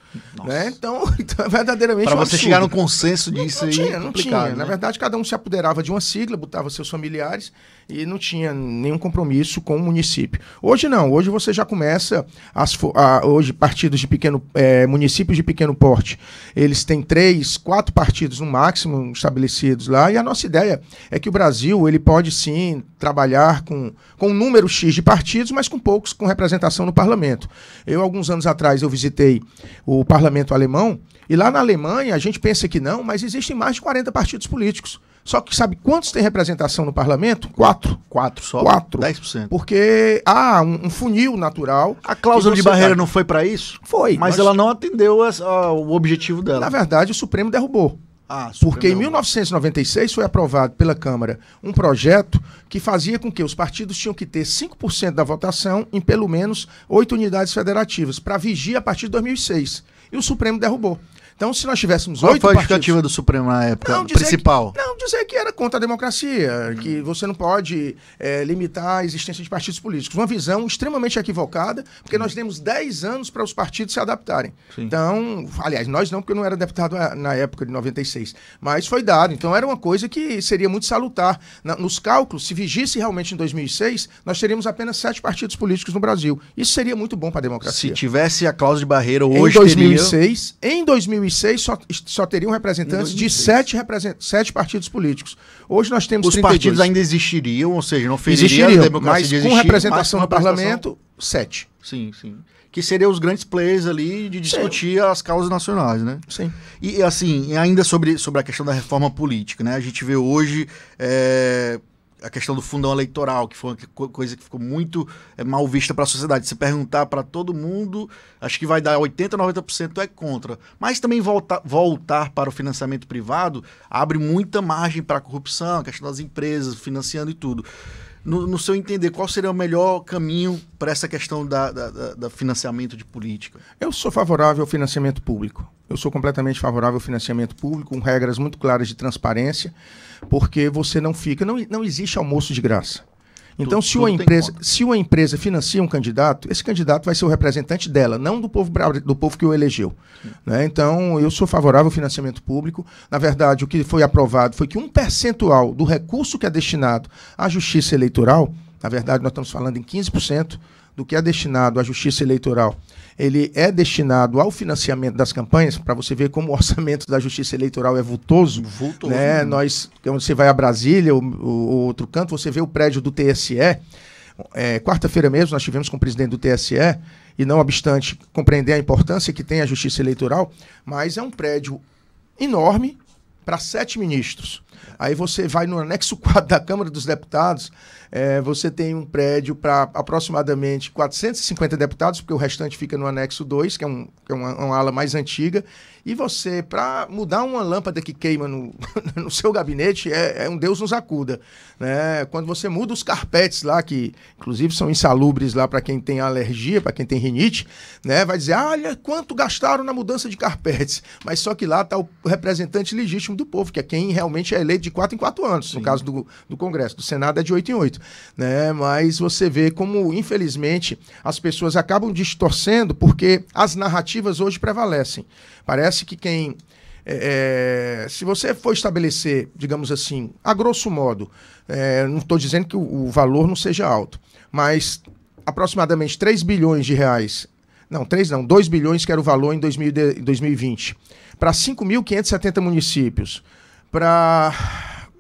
Né? Então, então, é verdadeiramente. Para um você absurdo. chegar no consenso disso não, não aí. É tinha, não tinha. Né? Na verdade, cada um se apoderava de uma sigla, botava seus familiares e não tinha nenhum compromisso com o município. Hoje não, hoje você já começa as a, hoje partidos de pequeno é, municípios de pequeno porte, eles têm três, quatro partidos no máximo estabelecidos lá e a nossa ideia é que o Brasil ele pode sim trabalhar com com um número x de partidos, mas com poucos com representação no parlamento. Eu alguns anos atrás eu visitei o parlamento alemão e lá na Alemanha a gente pensa que não, mas existem mais de 40 partidos políticos. Só que sabe quantos têm representação no parlamento? Quatro. Quatro só? Quatro. 10%. Porque há um, um funil natural. A cláusula de barreira tá... não foi para isso? Foi. Mas ela não atendeu as, a, o objetivo dela. Na verdade, o Supremo derrubou. Ah, porque em 1996 foi aprovado pela Câmara um projeto que fazia com que os partidos tinham que ter 5% da votação em pelo menos oito unidades federativas para vigiar a partir de 2006. E o Supremo derrubou. Então, se nós tivéssemos oito partidos... Qual foi a justificativa do Supremo na época não, principal? Que, não, dizer que era contra a democracia, que você não pode é, limitar a existência de partidos políticos. Uma visão extremamente equivocada, porque nós temos dez anos para os partidos se adaptarem. Sim. Então, aliás, nós não, porque eu não era deputado na época de 96, mas foi dado. Então, era uma coisa que seria muito salutar. nos cálculos, se vigisse realmente em 2006, nós teríamos apenas sete partidos políticos no Brasil. Isso seria muito bom para a democracia. Se tivesse a cláusula de barreira hoje, Em 2006, teria... em 2006 seis só, só teriam representantes de sete, represent, sete partidos políticos. Hoje nós temos Os 32. partidos ainda existiriam, ou seja, não existiriam a democracia mas de existir, com representação no parlamento, sete. Sim, sim. Que seriam os grandes players ali de discutir sim. as causas nacionais, né? Sim. E assim, ainda sobre, sobre a questão da reforma política, né? A gente vê hoje é, a questão do fundão eleitoral, que foi uma coisa que ficou muito é, mal vista para a sociedade. Se perguntar para todo mundo, acho que vai dar 80%, 90% é contra. Mas também volta, voltar para o financiamento privado abre muita margem para a corrupção, a questão das empresas financiando e tudo. No, no, seu entender, qual seria o melhor caminho para essa questão da, da, da, da, financiamento de política? Eu sou favorável ao financiamento público. Eu sou completamente favorável ao financiamento público, com regras muito claras de transparência porque você não fica. Não, não existe almoço de graça. Então, tudo, se, uma empresa, se uma empresa financia um candidato, esse candidato vai ser o representante dela, não do povo, do povo que o elegeu. Né? Então, eu sou favorável ao financiamento público. Na verdade, o que foi aprovado foi que um percentual do recurso que é destinado à justiça eleitoral, na verdade, nós estamos falando em 15% do que é destinado à justiça eleitoral ele é destinado ao financiamento das campanhas, para você ver como o orçamento da Justiça Eleitoral é vultoso. Vultoso. Né? Nós, quando você vai a Brasília, o outro canto, você vê o prédio do TSE. É, Quarta-feira mesmo, nós tivemos com o presidente do TSE, e não obstante compreender a importância que tem a Justiça Eleitoral, mas é um prédio enorme, para sete ministros. Aí você vai no anexo 4 da Câmara dos Deputados, é, você tem um prédio para aproximadamente 450 deputados, porque o restante fica no anexo 2, que é, um, que é uma, uma ala mais antiga, e você, para mudar uma lâmpada que queima no, no seu gabinete, é, é, um Deus nos acuda. Né? Quando você muda os carpetes lá, que inclusive são insalubres lá para quem tem alergia, para quem tem rinite, né? vai dizer, olha quanto gastaram na mudança de carpetes. Mas só que lá está o representante legítimo do povo, que é quem realmente é eleito de quatro em quatro anos, Sim. no caso do, do Congresso. Do Senado é de oito em oito. Né? Mas você vê como, infelizmente, as pessoas acabam distorcendo porque as narrativas hoje prevalecem. Parece parece que quem. É, é, se você for estabelecer, digamos assim, a grosso modo, é, não estou dizendo que o, o, valor não seja alto, mas aproximadamente 3 bilhões de reais, não, 3 não, 2 bilhões que era o valor em, em 2020, para 5.570 municípios, para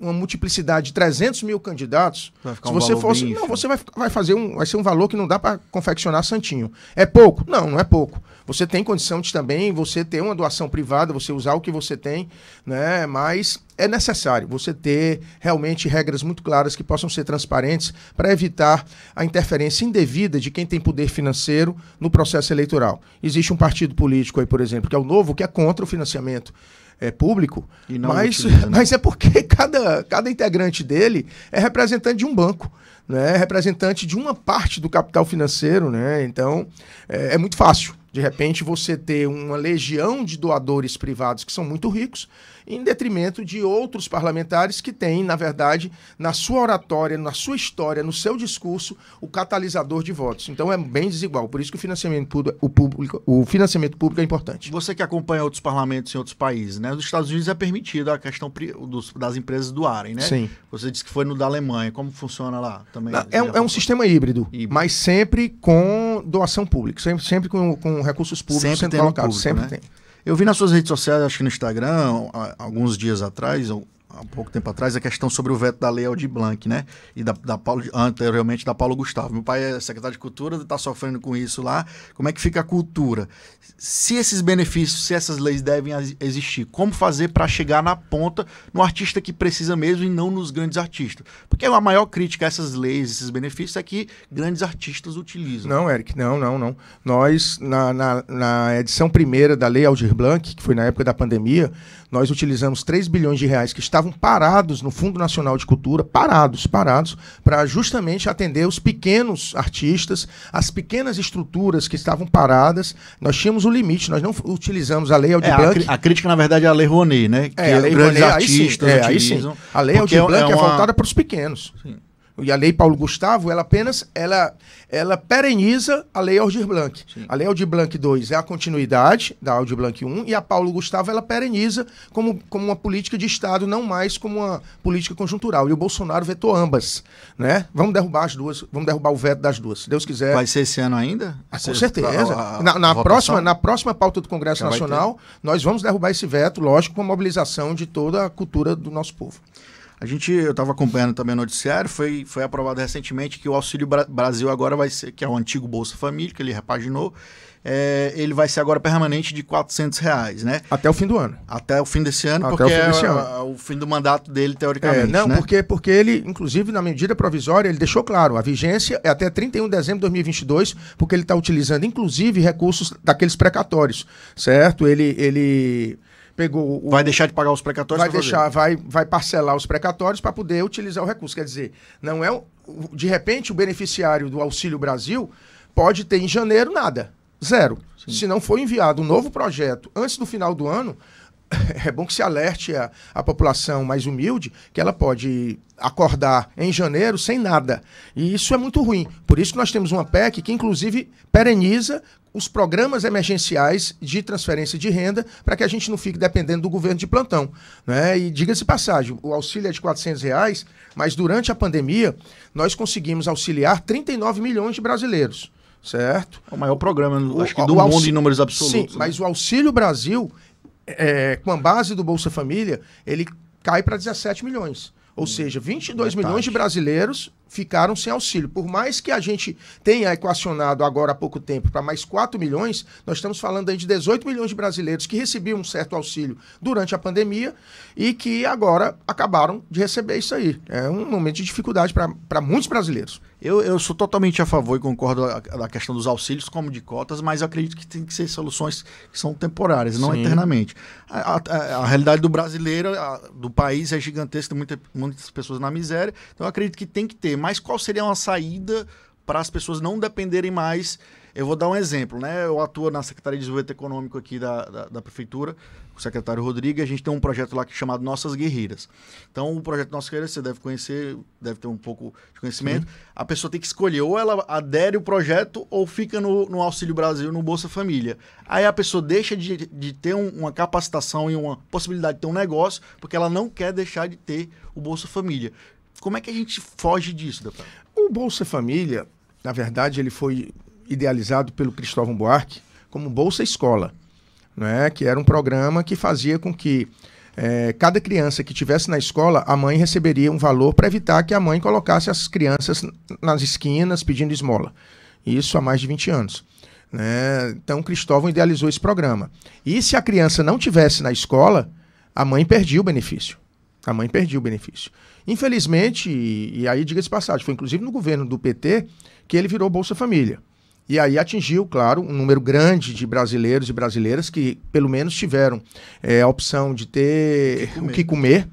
uma multiplicidade de 300 mil candidatos, vai ficar se um você fosse. Não, você vai, vai fazer um. Vai ser um valor que não dá para confeccionar santinho. É pouco? Não, não é pouco. Você tem condição de também você ter uma doação privada, você usar o que você tem, né? Mas é necessário você ter realmente regras muito claras que possam ser transparentes para evitar a interferência indevida de quem tem poder financeiro no processo eleitoral. Existe um partido político aí, por exemplo, que é o Novo, que é contra o financiamento é, público, mas, utiliza, né? mas é porque cada, cada integrante dele é representante de um banco. Né, é representante de uma parte do capital financeiro, né? Então é, é muito fácil. De repente você ter uma legião de doadores privados que são muito ricos em detrimento de outros parlamentares que têm, na verdade, na sua oratória, na sua história, no seu discurso, o catalisador de votos. Então é bem desigual. Por isso que o financiamento público, o financiamento público é importante. Você que acompanha outros parlamentos em outros países, né? Nos Estados Unidos é permitido a questão das empresas doarem, né? Sim. Você disse que foi no da Alemanha. Como funciona lá também? Não, é, um, é um sistema híbrido, híbrido, mas sempre com doação pública, sempre, sempre com, com recursos públicos sempre sendo colocados. Público, sempre né? tem. Eu vi nas suas redes sociais, acho que no Instagram, alguns dias atrás, há pouco tempo atrás a questão sobre o veto da lei Aldir Blanc, né? E da, da Paulo, anteriormente da Paulo Gustavo. Meu pai é secretário de cultura, está sofrendo com isso lá. Como é que fica a cultura? Se esses benefícios, se essas leis devem existir, como fazer para chegar na ponta no artista que precisa mesmo e não nos grandes artistas? Porque a maior crítica a essas leis, esses benefícios, é que grandes artistas utilizam. Não, Eric, não, não, não. Nós, na, na, na edição primeira da lei Aldir Blanc, que foi na época da pandemia, nós utilizamos 3 bilhões de reais que estavam parados no Fundo Nacional de Cultura, parados, parados, para justamente atender os pequenos artistas, as pequenas estruturas que estavam paradas. Nós tínhamos o um limite, nós não utilizamos a Lei é, Aldir é, Blanc. A, a, crítica, na verdade, é a Lei Rouanet, né? É, que é, a Lei grandes Rouanet, artistas aí sim, é, utilizam. Aí sim. A Lei Aldir é Blanc é, uma... é voltada para os pequenos. Sim e a lei Paulo Gustavo, ela apenas ela, ela pereniza a lei Aldir Blanc. Sim. A lei Aldir Blanc 2 é a continuidade da Aldir Blanc 1 e a Paulo Gustavo ela pereniza como, como uma política de Estado, não mais como uma política conjuntural. E o Bolsonaro vetou ambas, né? Vamos derrubar as duas, vamos derrubar o veto das duas, se Deus quiser. Vai ser esse ano ainda? Ah, com certeza. Ah, na, na próxima, na próxima pauta do Congresso Já Nacional, nós vamos derrubar esse veto, lógico, com a mobilização de toda a cultura do nosso povo. A gente, eu estava acompanhando também o noticiário, foi, foi aprovado recentemente que o Auxílio Bra Brasil agora vai ser, que é o antigo Bolsa Família, que ele repaginou, é, ele vai ser agora permanente de 400 reais, né? Até o fim do ano. Até o fim desse ano, Até porque o fim é desse é, ano. A, o fim do mandato dele, teoricamente, é, Não, né? porque, porque ele, inclusive, na medida provisória, ele deixou claro, a vigência é até 31 de dezembro de 2022, porque ele está utilizando, inclusive, recursos daqueles precatórios, certo? Ele... ele pegou o, Vai deixar de pagar os precatórios? Vai deixar, vai, vai parcelar os precatórios para poder utilizar o recurso. Quer dizer, não é. De repente, o beneficiário do Auxílio Brasil pode ter em janeiro nada. Zero. Sim. Se não for enviado um novo projeto antes do final do ano, é bom que se alerte a, a população mais humilde que ela pode acordar em janeiro sem nada. E isso é muito ruim. Por isso que nós temos uma PEC que, inclusive, pereniza os programas emergenciais de transferência de renda para que a gente não fique dependendo do governo de plantão. Né? E diga-se passagem, o auxílio é de R$ reais, mas durante a pandemia nós conseguimos auxiliar 39 milhões de brasileiros certo? É o maior programa, acho que do mundo em números absolutos. Sim, né? mas o Auxílio Brasil, é, com a base do Bolsa Família, ele cai para 17 milhões. Ou hum, seja, 22 metade. milhões de brasileiros ficaram sem auxílio. Por mais que a gente tenha equacionado agora há pouco tempo para mais 4 milhões, nós estamos falando aí de 18 milhões de brasileiros que recebiam um certo auxílio durante a pandemia e que agora acabaram de receber isso aí. É um momento de dificuldade para muitos brasileiros. Eu, eu sou totalmente a favor e concordo da questão dos auxílios como de cotas, mas eu acredito que tem que ser soluções que são temporárias, não Sim. eternamente. A, a, a, realidade do brasileiro, a, do país é gigantesca, muita, muitas pessoas na miséria, então eu acredito que tem que ter. Mas qual seria uma saída para as pessoas não dependerem mais eu vou dar um exemplo, né? Eu atuo na Secretaria de Desenvolvimento Econômico aqui da, da, da Prefeitura, com o secretário Rodrigues, a gente tem um projeto lá que é chamado Nossas Guerreiras. Então, o projeto Nossas Guerreiras, você deve conhecer, deve ter um pouco de conhecimento. Sim. A pessoa tem que escolher, ou ela adere o projeto, ou fica no, no Auxílio Brasil, no Bolsa Família. Aí a pessoa deixa de, de ter um, uma capacitação e uma possibilidade de ter um negócio, porque ela não quer deixar de ter o Bolsa Família. Como é que a gente foge disso, deputado? O Bolsa Família, na verdade, ele foi idealizado pelo Cristóvão Buarque como Bolsa Escola, né? que era um programa que fazia com que é, cada criança que tivesse na escola, a mãe receberia um valor para evitar que a mãe colocasse as crianças nas esquinas pedindo esmola. Isso há mais de 20 anos. Né? Então, Cristóvão idealizou esse programa. E se a criança não tivesse na escola, a mãe perdia o benefício. A mãe perdia o benefício. Infelizmente, e, e aí diga-se passagem, foi inclusive no governo do PT que ele virou Bolsa Família. E aí atingiu, claro, um número grande de brasileiros e brasileiras que, pelo menos, tiveram é, a opção de ter o que, o que comer,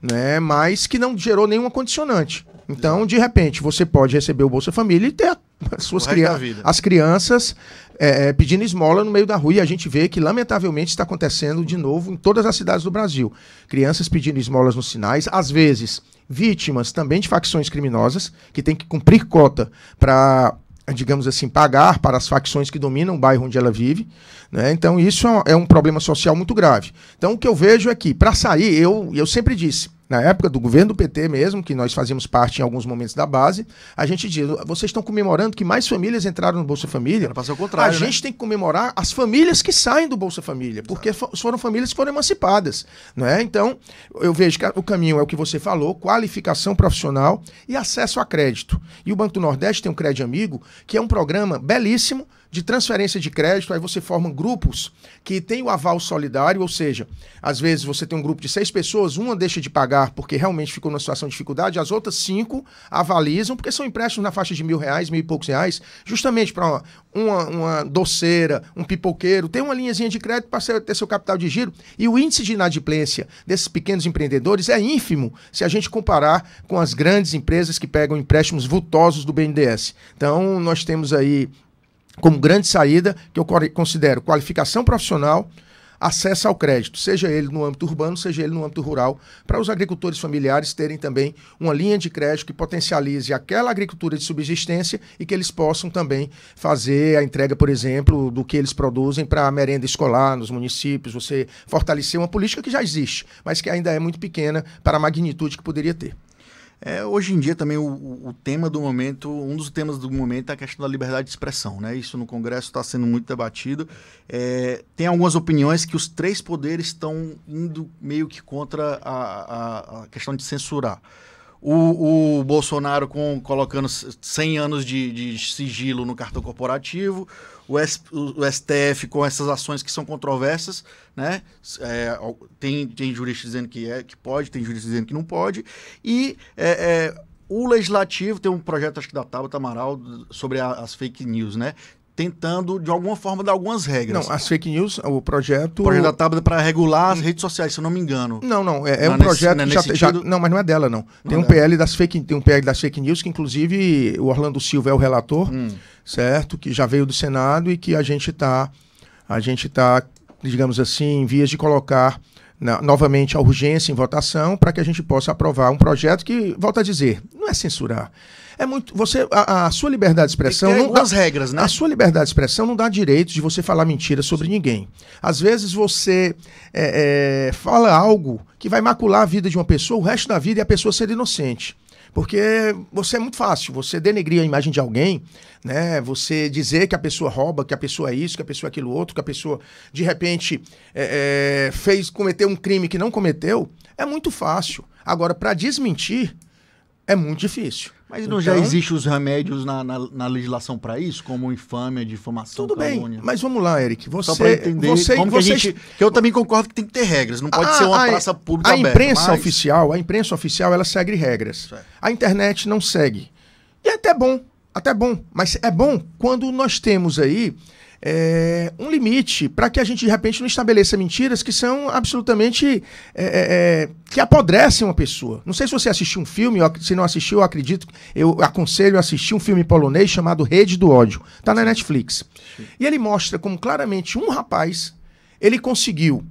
né? mas que não gerou nenhuma condicionante. Então, Exato. de repente, você pode receber o Bolsa Família e ter as suas crianças, as crianças é, é, pedindo esmola no meio da rua e a gente vê que lamentavelmente está acontecendo de novo em todas as cidades do Brasil. Crianças pedindo esmolas nos sinais, às vezes vítimas também de facções criminosas que têm que cumprir cota para é, digamos assim, pagar para as facções que dominam o bairro onde ela vive. Né? Então, isso é um é problema social muito grave. Então, o que eu vejo é que, para sair, eu, eu sempre disse, na época do governo do PT mesmo, que nós fazíamos parte em alguns momentos da base, a gente diz: vocês estão comemorando que mais famílias entraram no Bolsa Família. Era o contrário, a né? gente tem que comemorar as famílias que saem do Bolsa Família, porque Exato. foram famílias que foram emancipadas. Não é? Então, eu vejo que o caminho é o que você falou: qualificação profissional e acesso a crédito. E o Banco do Nordeste tem um Crédito Amigo, que é um programa belíssimo de transferência de crédito, aí você forma grupos que têm o aval solidário, ou seja, às vezes você tem um grupo de seis pessoas, uma deixa de pagar porque realmente ficou numa situação de dificuldade, as outras cinco avalizam, porque são empréstimos na faixa de mil reais, mil e poucos reais, justamente para uma, uma, uma, doceira, um pipoqueiro, tem uma linhazinha de crédito para ter seu capital de giro, e o índice de inadimplência desses pequenos empreendedores é ínfimo se a gente comparar com as grandes empresas que pegam empréstimos vultosos do BNDES. Então, nós temos aí como grande saída, que eu considero qualificação profissional, acesso ao crédito, seja ele no âmbito urbano, seja ele no âmbito rural, para os agricultores familiares terem também uma linha de crédito que potencialize aquela agricultura de subsistência e que eles possam também fazer a entrega, por exemplo, do que eles produzem para a merenda escolar nos municípios, você fortalecer uma política que já existe, mas que ainda é muito pequena para a magnitude que poderia ter. É, hoje em dia também o, o, tema do momento, um dos temas do momento é a questão da liberdade de expressão, né? Isso no Congresso está sendo muito debatido. É, tem algumas opiniões que os três poderes estão indo meio que contra a, a, a questão de censurar. O, o, Bolsonaro com, colocando 100 anos de, de sigilo no cartão corporativo, o, S, o, STF com essas ações que são controversas, né? É, tem, tem jurista dizendo que, é, que pode, tem jurista dizendo que não pode. E é, é, o legislativo tem um projeto, acho que da Tábua Amaral, sobre a, as fake news, né? tentando, de alguma forma, dar algumas regras. Não, as fake news, o projeto. O projeto da Tábua para regular as redes sociais, se eu não me engano. Não, não. É, é um nesse, projeto não é já, já, Não, mas não é dela, não. não tem, é um dela. PL das fake, tem um PL das fake news, que inclusive o Orlando Silva é o relator, hum. certo? Que já veio do Senado e que a gente está. A gente está, digamos assim, em vias de colocar na, novamente a urgência em votação para que a gente possa aprovar um projeto que, volta a dizer, não é censurar. É muito. Você, a, a sua liberdade de expressão. Tem algumas dá, regras, né? A sua liberdade de expressão não dá direito de você falar mentira sobre ninguém. Às vezes você é, é, fala algo que vai macular a vida de uma pessoa o resto da vida e a pessoa ser inocente. Porque você é muito fácil, você denegrir a imagem de alguém, né? Você dizer que a pessoa rouba, que a pessoa é isso, que a pessoa é aquilo outro, que a pessoa de repente é, é, fez cometeu um crime que não cometeu, é muito fácil. Agora, para desmentir, é muito difícil. Mas então, não já então? existem os remédios na, na, na legislação para isso, como infâmia, difamação, Tudo calúnia. bem, mas vamos lá, Eric. Você, Só para entender você, como você... Que, gente, que eu também concordo que tem que ter regras. Não pode a, ah, ser uma a, praça pública a Imprensa oficial, a imprensa oficial, ela segue regras. Certo. A internet não segue. E é até bom, até bom. Mas é bom quando nós temos aí é, um limite para que a gente, de repente, não estabeleça mentiras que são absolutamente. É, é, é que apodrecem uma pessoa. Não sei se você assistiu um filme, se não assistiu, eu acredito, eu aconselho a assistir um filme polonês chamado Rede do Ódio. Está na Netflix. E ele mostra como claramente um rapaz ele conseguiu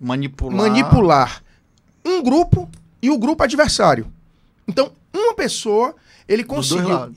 manipular, manipular um grupo e o grupo adversário. Então, uma pessoa, ele conseguiu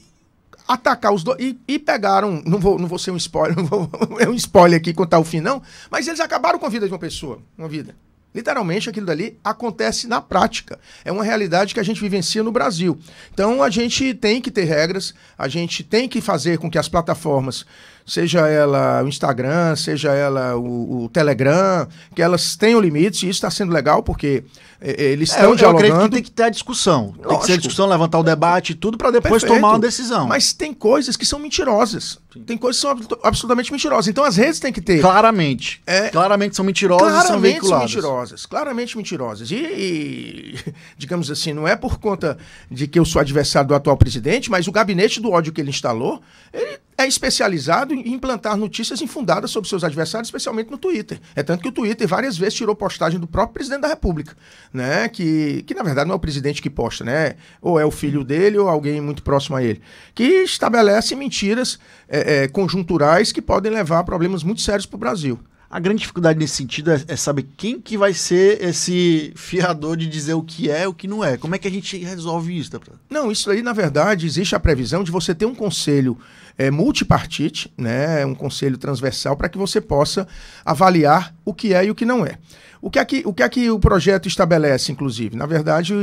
atacar os dois. E, e, pegaram, não vou, não vou ser um spoiler, não vou, é um spoiler aqui contar o fim, não, mas eles acabaram com a vida de uma pessoa, uma vida. Literalmente, aquilo dali acontece na prática. É uma realidade que a gente vivencia no Brasil. Então, a gente tem que ter regras, a gente tem que fazer com que as plataformas seja ela o Instagram, seja ela o, o Telegram, que elas tenham limites e isso está sendo legal porque é, é, eles estão é, dialogando. Eu acredito que tem que ter a discussão. Lógico. Tem que ter a discussão, levantar o debate e tudo para depois Perfeito. tomar uma decisão. Mas tem coisas que são mentirosas. Sim. Tem coisas que são absolutamente mentirosas. Então as redes têm que ter. Claramente. É, claramente são mentirosas claramente são veiculadas. mentirosas. Claramente mentirosas. E, e, digamos assim, não é por conta de que eu sou adversário do atual presidente, mas o gabinete do ódio que ele instalou, ele é especializado em implantar notícias infundadas sobre seus adversários, especialmente no Twitter. É tanto que o Twitter várias vezes tirou postagem do próprio presidente da República, né? Que, que na verdade não é o presidente que posta, né? Ou é o filho dele ou alguém muito próximo a ele, que estabelece mentiras é, é, conjunturais que podem levar a problemas muito sérios para o Brasil. A grande dificuldade nesse sentido é, é, saber quem que vai ser esse fiador de dizer o que é e o que não é. Como é que a gente resolve isso, Não, isso aí, na verdade, existe a previsão de você ter um conselho é, multipartite, né, é um conselho transversal, para que você possa avaliar o que é e o que não é. O que, é que, o que é que o projeto estabelece, inclusive? Na verdade,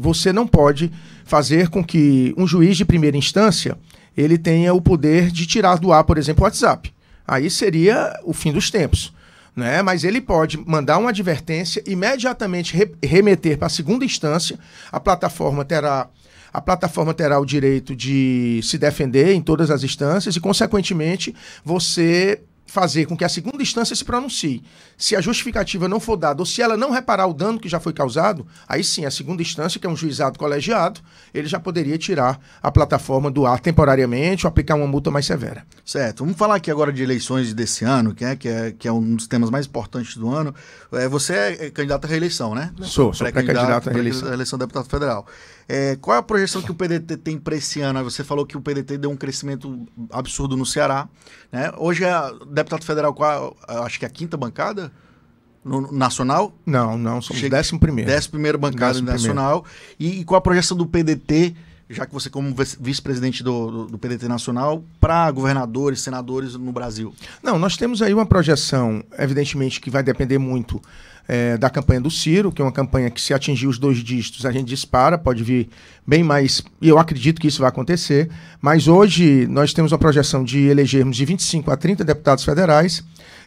você não pode fazer com que um juiz de primeira instância ele tenha o poder de tirar do ar, por exemplo, o WhatsApp. Aí seria o fim dos tempos. Né? Mas ele pode mandar uma advertência, imediatamente re remeter para a segunda instância, a plataforma terá a plataforma terá o direito de se defender em todas as instâncias e, consequentemente, você fazer com que a segunda instância se pronuncie. Se a justificativa não for dada ou se ela não reparar o dano que já foi causado, aí sim a segunda instância, que é um juizado colegiado, ele já poderia tirar a plataforma do ar temporariamente ou aplicar uma multa mais severa. Certo. Vamos falar aqui agora de eleições desse ano, que é, que é, que é um dos temas mais importantes do ano. É, você é candidato à reeleição, né? Sou, sou pré-candidato pré à reeleição. Pré-candidato à eleição deputado federal. É, qual é a projeção que o PDT tem para esse ano? Você falou que o PDT deu um crescimento absurdo no Ceará. Né? Hoje é deputado federal, qual, é acho que é a quinta bancada? No, nacional? Não, não, somos Chega, décimo primeiro. Décimo primeiro bancada décimo nacional. Primeiro. E, e qual a projeção do PDT já que você como vice-presidente do, do, do PDT Nacional, para governadores, senadores no Brasil? Não, nós temos aí uma projeção, evidentemente, que vai depender muito é, da campanha do Ciro, que é uma campanha que se atingir os dois dígitos a gente dispara, pode vir bem mais, e eu acredito que isso vai acontecer, mas hoje nós temos uma projeção de elegermos de 25 a 30 deputados federais,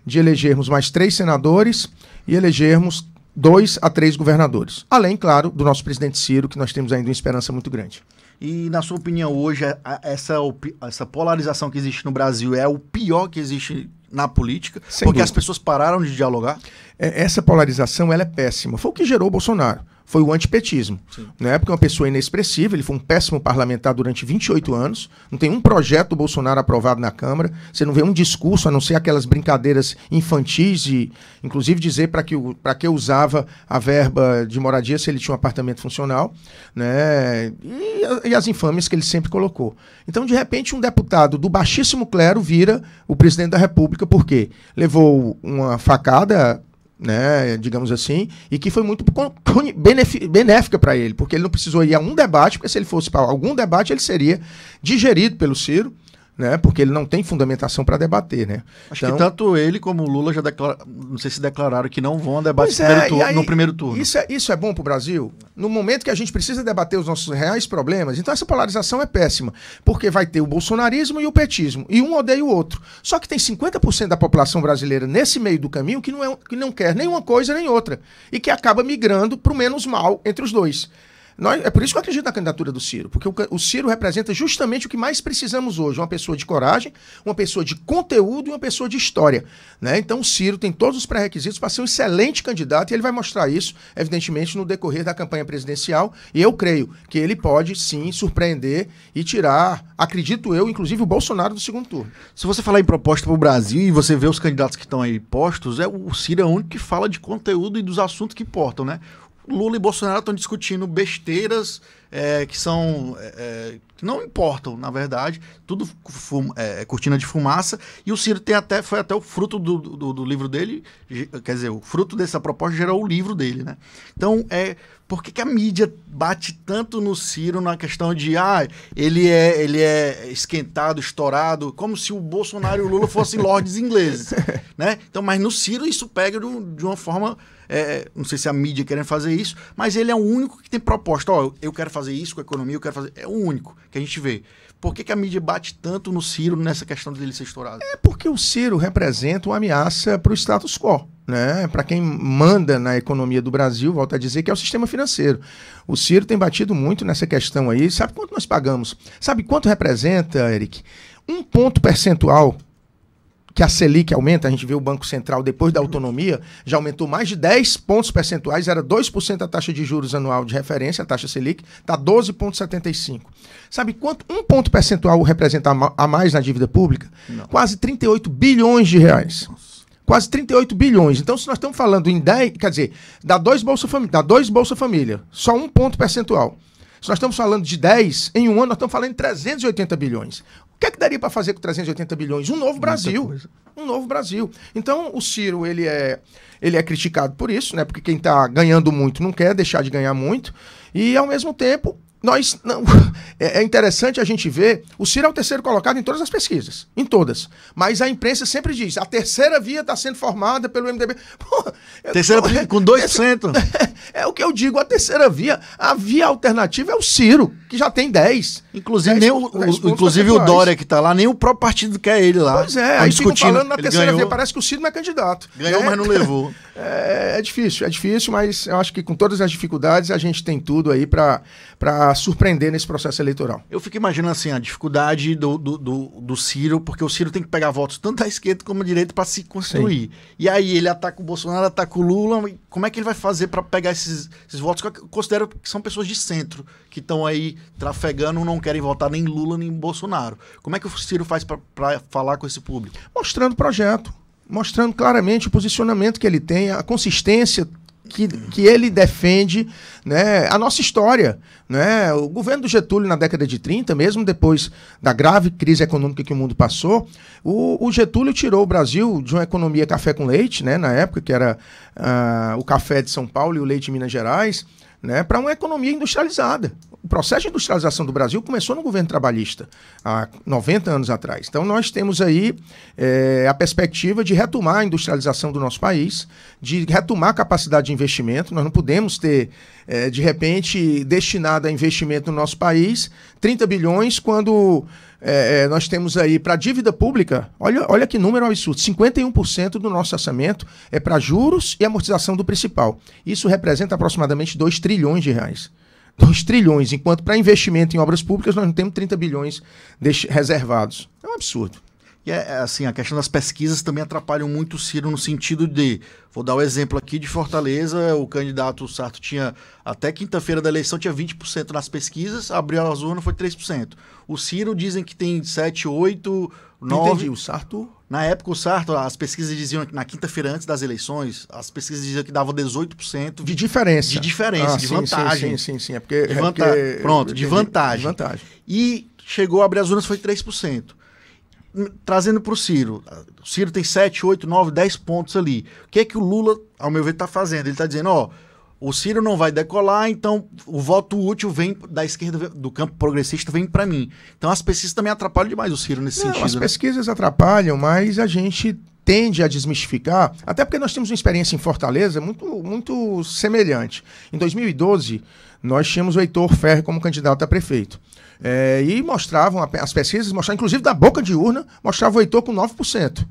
de elegermos mais três senadores e elegermos dois a três governadores. Além, claro, do nosso presidente Ciro, que nós temos ainda uma esperança muito grande. E, na sua opinião, hoje, essa, essa polarização que existe no Brasil é o pior que existe na política? Sem porque dúvida. as pessoas pararam de dialogar? É, essa polarização ela é péssima. Foi o que gerou o Bolsonaro foi o antipetismo. Sim. Né? Porque uma pessoa inexpressiva, ele foi um péssimo parlamentar durante 28 anos, não tem um projeto do Bolsonaro aprovado na Câmara, você não vê um discurso, a não ser aquelas brincadeiras infantis e, inclusive, dizer para que, que usava a verba de moradia se ele tinha um apartamento funcional, né? E, e as infâmias que ele sempre colocou. Então, de repente, um deputado do baixíssimo clero vira o presidente da República, porque levou uma facada né, digamos assim, e que foi muito benéfica para ele, porque ele não precisou ir a um debate, porque se ele fosse para algum debate, ele seria digerido pelo Ciro né? Porque ele não tem fundamentação para debater, né? Acho então, que tanto ele como o Lula já declara, não sei se declararam que não vão a debate no, é, primeiro turno, aí, no primeiro turno. Isso é, isso é bom para o Brasil. No momento que a gente precisa debater os nossos reais problemas, então essa polarização é péssima, porque vai ter o bolsonarismo e o petismo, e um odeia o outro. Só que tem 50% da população brasileira nesse meio do caminho que não, é, que não quer nem uma coisa nem outra e que acaba migrando para o menos mal entre os dois. Nós, é por isso que eu acredito na candidatura do Ciro, porque o, o, Ciro representa justamente o que mais precisamos hoje: uma pessoa de coragem, uma pessoa de conteúdo e uma pessoa de história. Né? Então, o Ciro tem todos os pré-requisitos para ser um excelente candidato e ele vai mostrar isso, evidentemente, no decorrer da campanha presidencial. E eu creio que ele pode sim surpreender e tirar, acredito eu, inclusive o Bolsonaro do segundo turno. Se você falar em proposta para o Brasil e você vê os candidatos que estão aí postos, é o Ciro é o único que fala de conteúdo e dos assuntos que importam, né? Lula e Bolsonaro estão discutindo besteiras é, que são. É, é, que não importam, na verdade. Tudo é, é, cortina de fumaça. E o Ciro tem até, foi até o fruto do, do, do, livro dele. Quer dizer, o fruto dessa proposta gerou o livro dele, né? Então, é. Por que, que a mídia bate tanto no Ciro na questão de ah, ele é, ele é esquentado, estourado, como se o Bolsonaro e o Lula fossem lordes ingleses, né? Então, mas no Ciro isso pega de, um, de uma forma é, é, não sei se a mídia querendo fazer isso, mas ele é o único que tem proposta. Ó, eu quero fazer isso com a economia, eu quero fazer. É o único que a gente vê. Por que, que a mídia bate tanto no Ciro nessa questão dele ser estourado? É porque o Ciro representa uma ameaça para o status quo. Né? Para quem manda na economia do Brasil, volta a dizer que é o sistema financeiro. O Ciro tem batido muito nessa questão aí. Sabe quanto nós pagamos? Sabe quanto representa, Eric? Um ponto percentual que a Selic aumenta, a gente vê o Banco Central depois da autonomia, já aumentou mais de 10 pontos percentuais, era 2% a taxa de juros anual de referência, a taxa Selic, está 12,75. Sabe quanto um ponto percentual representa a mais na dívida pública? Não. Quase 38 bilhões de reais. Nossa. Quase 38 bilhões. Então, se nós estamos falando em 10, quer dizer, dá dois Bolsa Família, dá dois Bolsa Família, só um ponto percentual. Se nós estamos falando de 10, em um ano nós estamos falando em 380 bilhões. O que é que daria para fazer com 380 bilhões? Um novo Brasil. Um novo Brasil. Então, o Ciro, ele é, ele é criticado por isso, né? Porque quem está ganhando muito não quer deixar de ganhar muito. E, ao mesmo tempo, nós não. É, é interessante a gente ver. O Ciro é o terceiro colocado em todas as pesquisas. Em todas. Mas a imprensa sempre diz: a terceira via está sendo formada pelo MDB. Pô, terceira com 2%. É, é, é o que eu digo: a terceira via. A via alternativa é o Ciro, que já tem 10. Inclusive, 10, nem o, 10 o inclusive o Dória que está lá, nem o próprio partido quer ele lá. Pois é, tá aí discutindo. falando na ele terceira ganhou, via. Parece que o Ciro não é candidato. Ganhou, é, mas não é, levou. É, é difícil, é difícil, mas eu acho que com todas as dificuldades a gente tem tudo aí para surpreender nesse processo eleitoral. Eu fico imaginando assim a dificuldade do, do, do, do Ciro, porque o Ciro tem que pegar votos tanto da esquerda como à direita para se construir. Sim. E aí ele ataca o Bolsonaro, ataca o Lula. Como é que ele vai fazer para pegar esses, esses votos que eu considero que são pessoas de centro, que estão aí trafegando, não querem votar nem Lula nem Bolsonaro? Como é que o Ciro faz para falar com esse público? Mostrando projeto mostrando claramente o posicionamento que ele tem, a consistência que, que ele defende né, a nossa história. Né? O governo do Getúlio, na década de 30, mesmo depois da grave crise econômica que o mundo passou, o, o Getúlio tirou o Brasil de uma economia café com leite, né, na época, que era uh, o café de São Paulo e o leite de Minas Gerais, né, para uma economia industrializada o processo de industrialização do Brasil começou no governo trabalhista, há 90 anos atrás. Então, nós temos aí é, a perspectiva de retomar a industrialização do nosso país, de retomar a capacidade de investimento. Nós não podemos ter, é, de repente, destinado a investimento no nosso país 30 bilhões, quando é, nós temos aí para a dívida pública, olha, olha que número absurdo: 51% do nosso orçamento é para juros e amortização do principal. Isso representa aproximadamente 2 trilhões de reais. 2 trilhões, enquanto para investimento em obras públicas nós não temos 30 bilhões reservados. É um absurdo. E é, é, assim, a questão das pesquisas também atrapalham muito o Ciro no sentido de, vou dar o um exemplo aqui de Fortaleza, o candidato Sarto tinha, até quinta-feira da eleição, tinha 20% nas pesquisas, abriu as urnas, foi 3%. O Ciro dizem que tem 7, 8, 9. Entendi. O Sarto. Na época, o Sarto, as pesquisas diziam que na quinta-feira antes das eleições, as pesquisas diziam que dava 18%. De diferença. De diferença, ah, de sim, vantagem. Sim, sim, sim, É porque. De é vanta... porque... Pronto, de vantagem. de vantagem. E chegou a abrir as urnas, foi 3%. Trazendo para o Ciro. O Ciro tem 7, 8, 9, 10 pontos ali. O que é que o Lula, ao meu ver, está fazendo? Ele está dizendo, ó. Oh, o Ciro não vai decolar, então o voto útil vem da esquerda, do campo progressista, vem para mim. Então as pesquisas também atrapalham demais o Ciro nesse não, sentido. As né? pesquisas atrapalham, mas a gente tende a desmistificar, até porque nós temos uma experiência em Fortaleza muito, muito semelhante. Em 2012, nós tínhamos o Heitor Ferre como candidato a prefeito. É, e mostravam, as pesquisas mostravam, inclusive da boca de urna, mostrava o Heitor com 9%.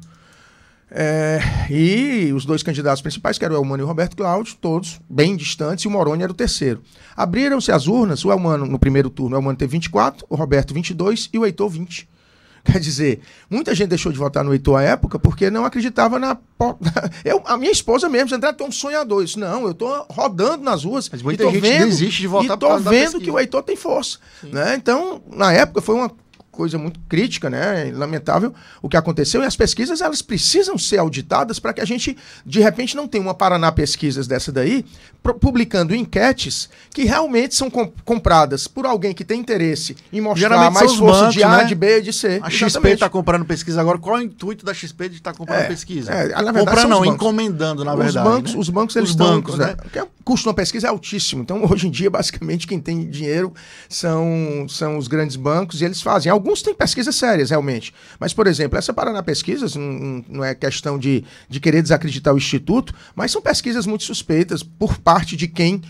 É, e os dois candidatos principais, que eram o Elmano e o Roberto Cláudio, todos bem distantes, e o Moroni era o terceiro. Abriram-se as urnas, o Elmano, no primeiro turno, o Elmano teve 24, o Roberto 22 e o Heitor 20. Quer dizer, muita gente deixou de votar no Heitor à época porque não acreditava na. Eu, a minha esposa mesmo, você entrava é um sonhador. Isso, não, eu estou rodando nas ruas. Mas muita gente vendo, desiste de votar e tô vendo que o Heitor tem força. Né? Então, na época, foi uma coisa muito crítica, né? Lamentável o que aconteceu. E as pesquisas elas precisam ser auditadas para que a gente, de repente, não tenha uma Paraná Pesquisas dessa daí, publicando enquetes que realmente são comp compradas por alguém que tem interesse em mostrar Geralmente mais força bancos, de A, né? de B, e de C. A Exatamente. XP está comprando pesquisa agora. Qual é o intuito da XP de estar tá comprando é, pesquisa? É, verdade, não, encomendando, na verdade. Os bancos, né? os bancos eles os estão, bancos, né? né? O custo de uma pesquisa é altíssimo. Então, hoje em dia, basicamente, quem tem dinheiro são, são os grandes bancos e eles fazem. Alguns Alguns têm pesquisas sérias, realmente. Mas, por exemplo, essa Paraná Pesquisas assim, não, é questão de, de querer desacreditar o Instituto, mas são pesquisas muito suspeitas por parte de quem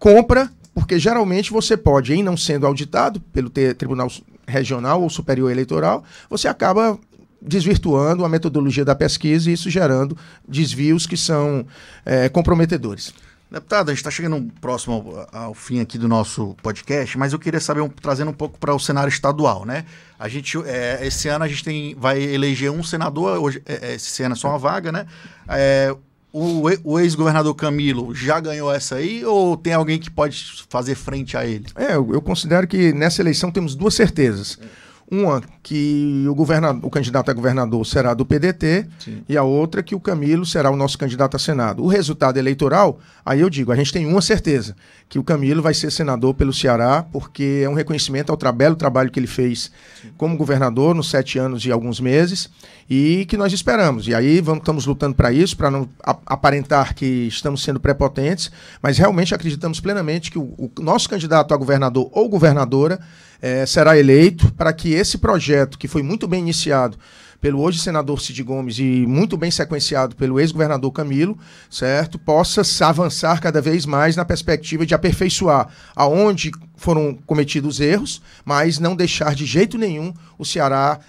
compra, porque geralmente você pode, em não sendo auditado pelo Tribunal Regional ou Superior Eleitoral, você acaba desvirtuando a metodologia da pesquisa e isso gerando desvios que são é, comprometedores. Deputado, a gente está chegando próximo ao, ao, fim aqui do nosso podcast, mas eu queria saber, um, trazendo um pouco para o cenário estadual, né? A gente, é, esse ano a gente tem, vai eleger um senador, hoje, é, é esse ano é só uma vaga, né? É, o, o ex-governador Camilo já ganhou essa aí ou tem alguém que pode fazer frente a ele? É, eu, eu considero que nessa eleição temos duas certezas. É. Uma que o, governador, o candidato a governador será do PDT Sim. e a outra que o Camilo será o nosso candidato a Senado. O resultado eleitoral, aí eu digo, a gente tem uma certeza, que o Camilo vai ser senador pelo Ceará, porque é um reconhecimento ao belo trabalho que ele fez Sim. como governador nos sete anos e alguns meses e que nós esperamos. E aí vamos, estamos lutando para isso, para não aparentar que estamos sendo prepotentes, mas realmente acreditamos plenamente que o, o nosso candidato a governador ou governadora é, será eleito para que esse projeto, que foi muito bem iniciado pelo hoje senador Cid Gomes e muito bem sequenciado pelo ex-governador Camilo, certo? Possa avançar cada vez mais na perspectiva de aperfeiçoar aonde foram cometidos erros, mas não deixar de jeito nenhum o Ceará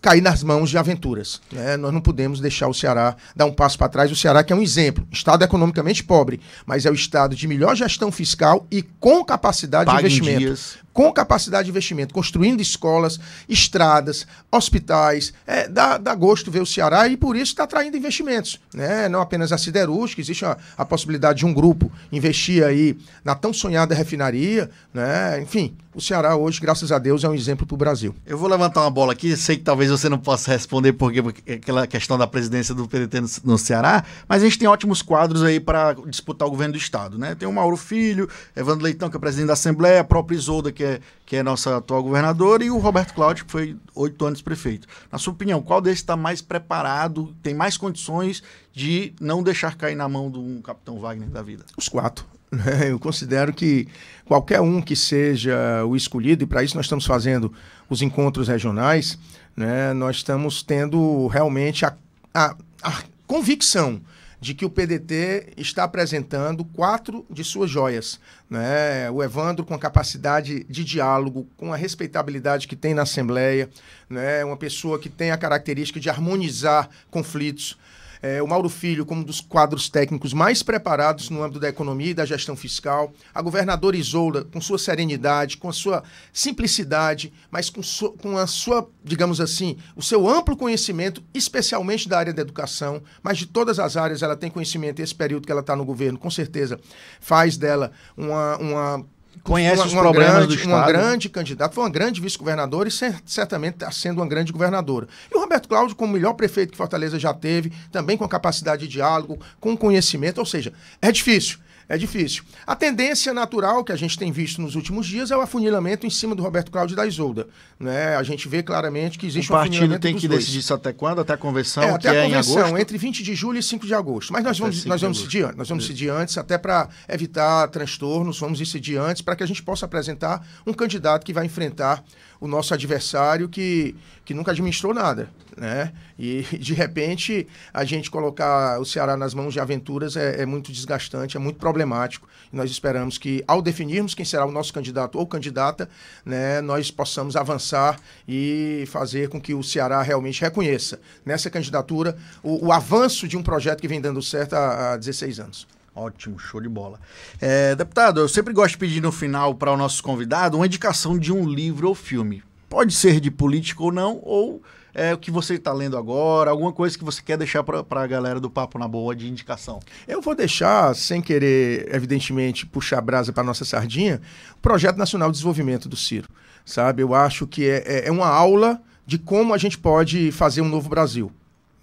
cair nas mãos de aventuras. Né? Nós não podemos deixar o Ceará dar um passo para trás. O Ceará que é um exemplo, estado economicamente pobre, mas é o estado de melhor gestão fiscal e com capacidade de investimento. Em dias com capacidade de investimento, construindo escolas, estradas, hospitais. É, dá, dá gosto ver o Ceará e por isso está atraindo investimentos. Né? Não apenas a siderúrgica, existe a, a, possibilidade de um grupo investir aí na tão sonhada refinaria. Né? Enfim, o Ceará hoje, graças a Deus, é um exemplo para o Brasil. Eu vou levantar uma bola aqui, sei que talvez você não possa responder porque, aquela questão da presidência do PDT no, no, Ceará, mas a gente tem ótimos quadros aí para disputar o governo do Estado. Né? Tem o Mauro Filho, Evandro Leitão, que é presidente da Assembleia, próprio Isolda, aqui que é, que é nossa atual governadora, e o Roberto Cláudio, que foi oito anos prefeito. Na sua opinião, qual desses está mais preparado, tem mais condições de não deixar cair na mão de um capitão Wagner da vida? Os quatro. Né? Eu considero que qualquer um que seja o escolhido, e para isso nós estamos fazendo os encontros regionais, né, nós estamos tendo realmente a, a, a convicção de que o PDT está apresentando quatro de suas joias. Né? O Evandro com a capacidade de diálogo, com a respeitabilidade que tem na Assembleia, né? uma pessoa que tem a característica de harmonizar conflitos. É, o Mauro Filho, como um dos quadros técnicos mais preparados no âmbito da economia e da gestão fiscal. A governadora Isoura, com sua serenidade, com a sua simplicidade, mas com, com a sua, digamos assim, o seu amplo conhecimento, especialmente da área da educação, mas de todas as áreas ela tem conhecimento. Esse período que ela está no governo, com certeza, faz dela uma, uma Conhece uma, os problemas grande, do Estado. Uma grande candidata, foi uma grande vice-governadora e certamente está sendo uma grande governadora. E o Roberto Cláudio, como o melhor prefeito que Fortaleza já teve, também com a capacidade de diálogo, com conhecimento, ou seja, é difícil é difícil. A tendência natural que a gente tem visto nos últimos dias é o afunilamento em cima do Roberto Cláudio e da Isolda. Né? A gente vê claramente que existe o partido tem que dois. decidir isso até quando? Até a convenção? É, até a é convenção, é entre 20 de julho e 5 de agosto. Mas nós vamos, nós vamos decidir nós vamos decidir antes, até para evitar transtornos, vamos decidir antes, para que a gente possa apresentar um candidato que vai enfrentar o nosso adversário que, que nunca administrou nada, né? E, de repente, a gente colocar o Ceará nas mãos de aventuras é, é muito desgastante, é muito problemático. E nós esperamos que, ao definirmos quem será o nosso candidato ou candidata, né, nós possamos avançar e fazer com que o Ceará realmente reconheça nessa candidatura o, o avanço de um projeto que vem dando certo há, há 16 anos. Ótimo, show de bola. É, deputado, eu sempre gosto de pedir no final para o nosso convidado uma indicação de um livro ou filme. Pode ser de política ou não, ou é, o que você está lendo agora, alguma coisa que você quer deixar para a galera do Papo na Boa de indicação? Eu vou deixar, sem querer, evidentemente, puxar a brasa para nossa sardinha, o Projeto Nacional de Desenvolvimento do Ciro. Sabe, eu acho que é, é, é uma aula de como a gente pode fazer um novo Brasil.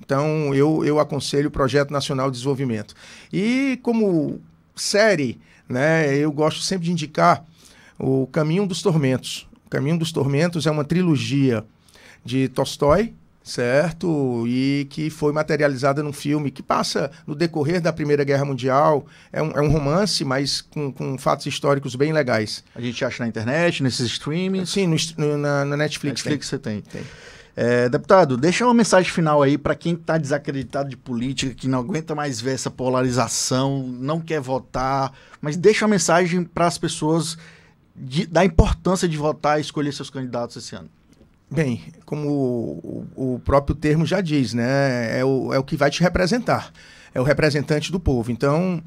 Então, eu, eu aconselho o Projeto Nacional de Desenvolvimento. E como série, né, eu gosto sempre de indicar o Caminho dos Tormentos. O Caminho dos Tormentos é uma trilogia de Tolstói, certo? E que foi materializada num filme que passa no decorrer da Primeira Guerra Mundial. É um, é um romance, mas com, com, fatos históricos bem legais. A gente acha na internet, nesses streamings? Sim, no, na, na Netflix. Netflix tem. você tem. tem. É, deputado, deixa uma mensagem final aí para quem está desacreditado de política, que não aguenta mais ver essa polarização, não quer votar, mas deixa uma mensagem para as pessoas de, da importância de votar e escolher seus candidatos esse ano. Bem, como o, o próprio termo já diz, né? É o, é o que vai te representar, é o representante do povo. Então,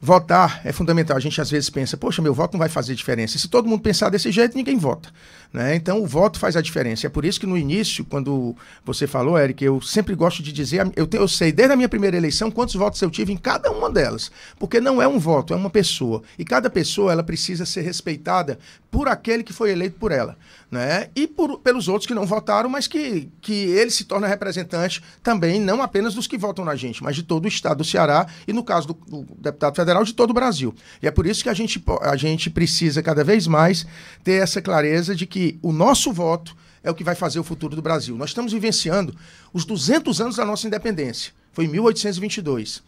votar é fundamental. A gente às vezes pensa, poxa, meu voto não vai fazer diferença. se todo mundo pensar desse jeito, ninguém vota. Né? Então, o voto faz a diferença. É por isso que no início, quando você falou, Eric, eu sempre gosto de dizer, eu, te, eu sei desde a minha primeira eleição quantos votos eu tive em cada uma delas. Porque não é um voto, é uma pessoa. E cada pessoa ela precisa ser respeitada por aquele que foi eleito por ela. Né? E por, pelos outros que não votaram, mas que, que ele se torna representante também, não apenas dos que votam na gente, mas de todo o estado do Ceará e, no caso do, do deputado federal, de todo o Brasil. E é por isso que a gente, a gente precisa cada vez mais ter essa clareza de que que o nosso voto é o que vai fazer o futuro do Brasil. Nós estamos vivenciando os 200 anos da nossa independência. Foi em 1822.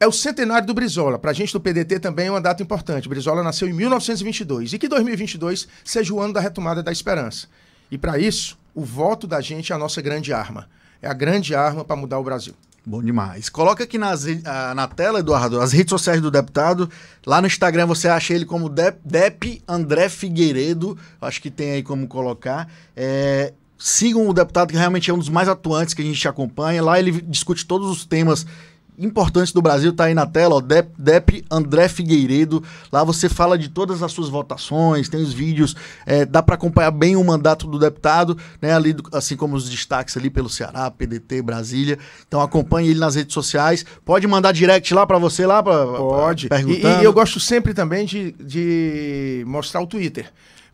É o centenário do Brizola. Para a gente do PDT também é uma data importante. O Brizola nasceu em 1922. E que 2022 seja o ano da retomada da esperança. E para isso, o voto da gente é a nossa grande arma. É a grande arma para mudar o Brasil. Bom demais. Coloca aqui nas, ah, na tela, Eduardo, as redes sociais do deputado. Lá no Instagram você acha ele como Dep, Dep André Figueiredo. Acho que tem aí como colocar. É, sigam o deputado, que realmente é um dos mais atuantes que a gente acompanha. Lá ele discute todos os temas Importantes do Brasil tá aí na tela, ó, Dep, Dep André Figueiredo. Lá você fala de todas as suas votações, tem os vídeos, é, dá para acompanhar bem o mandato do deputado, né? Ali, assim como os destaques ali pelo Ceará, PDT, Brasília. Então acompanhe ele nas redes sociais. Pode mandar direct lá para você lá pode. Pra, e, e, eu gosto sempre também de, de mostrar o Twitter.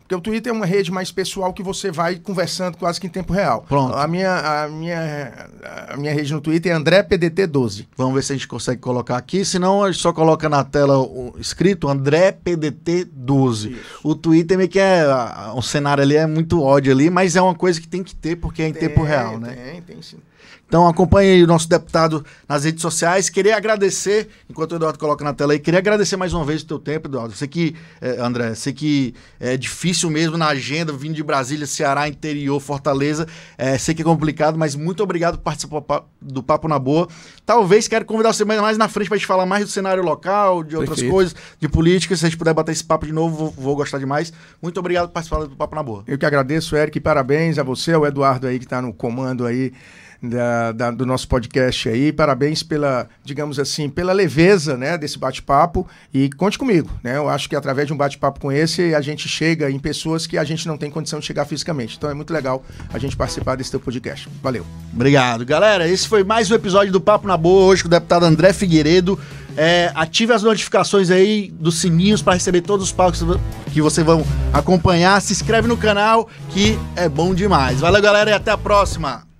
Porque o Twitter é uma rede mais pessoal que você vai conversando quase que em tempo real. Pronto. A minha, a minha, a minha rede no Twitter é AndréPDT12. Vamos ver se a gente consegue colocar aqui. Senão a gente só coloca na tela o escrito AndréPDT12. O Twitter meio que é. Um cenário ali é muito ódio ali, mas é uma coisa que tem que ter porque é em tem, tempo real, né? Tem, tem sim. Então acompanhe aí o nosso deputado nas redes sociais. Queria agradecer, enquanto o Eduardo coloca na tela aí, queria agradecer mais uma vez o teu tempo, Eduardo. Sei que, eh, André, sei que é difícil mesmo na agenda, vindo de Brasília, Ceará, interior, Fortaleza. Eh, sei que é complicado, mas muito obrigado por participar do Papo na Boa. Talvez quero convidar você mais na frente para gente falar mais do cenário local, de outras Perfeito. coisas, de política. Se a gente puder bater esse papo de novo, vou, vou gostar demais. Muito obrigado por participar do Papo na Boa. Eu que agradeço, Eric, parabéns a você, ao Eduardo aí que está no comando aí da, da, do nosso podcast aí. Parabéns pela, digamos assim, pela leveza né, desse bate-papo. E conte comigo, né? Eu acho que através de um bate-papo com esse, a gente chega em pessoas que a gente não tem condição de chegar fisicamente. Então é muito legal a gente participar desse teu podcast. Valeu. Obrigado, galera. Esse foi mais um episódio do Papo na Boa, hoje com o deputado André Figueiredo. É, ative as notificações aí dos sininhos para receber todos os palcos que você vão acompanhar. Se inscreve no canal que é bom demais. Valeu, galera, e até a próxima!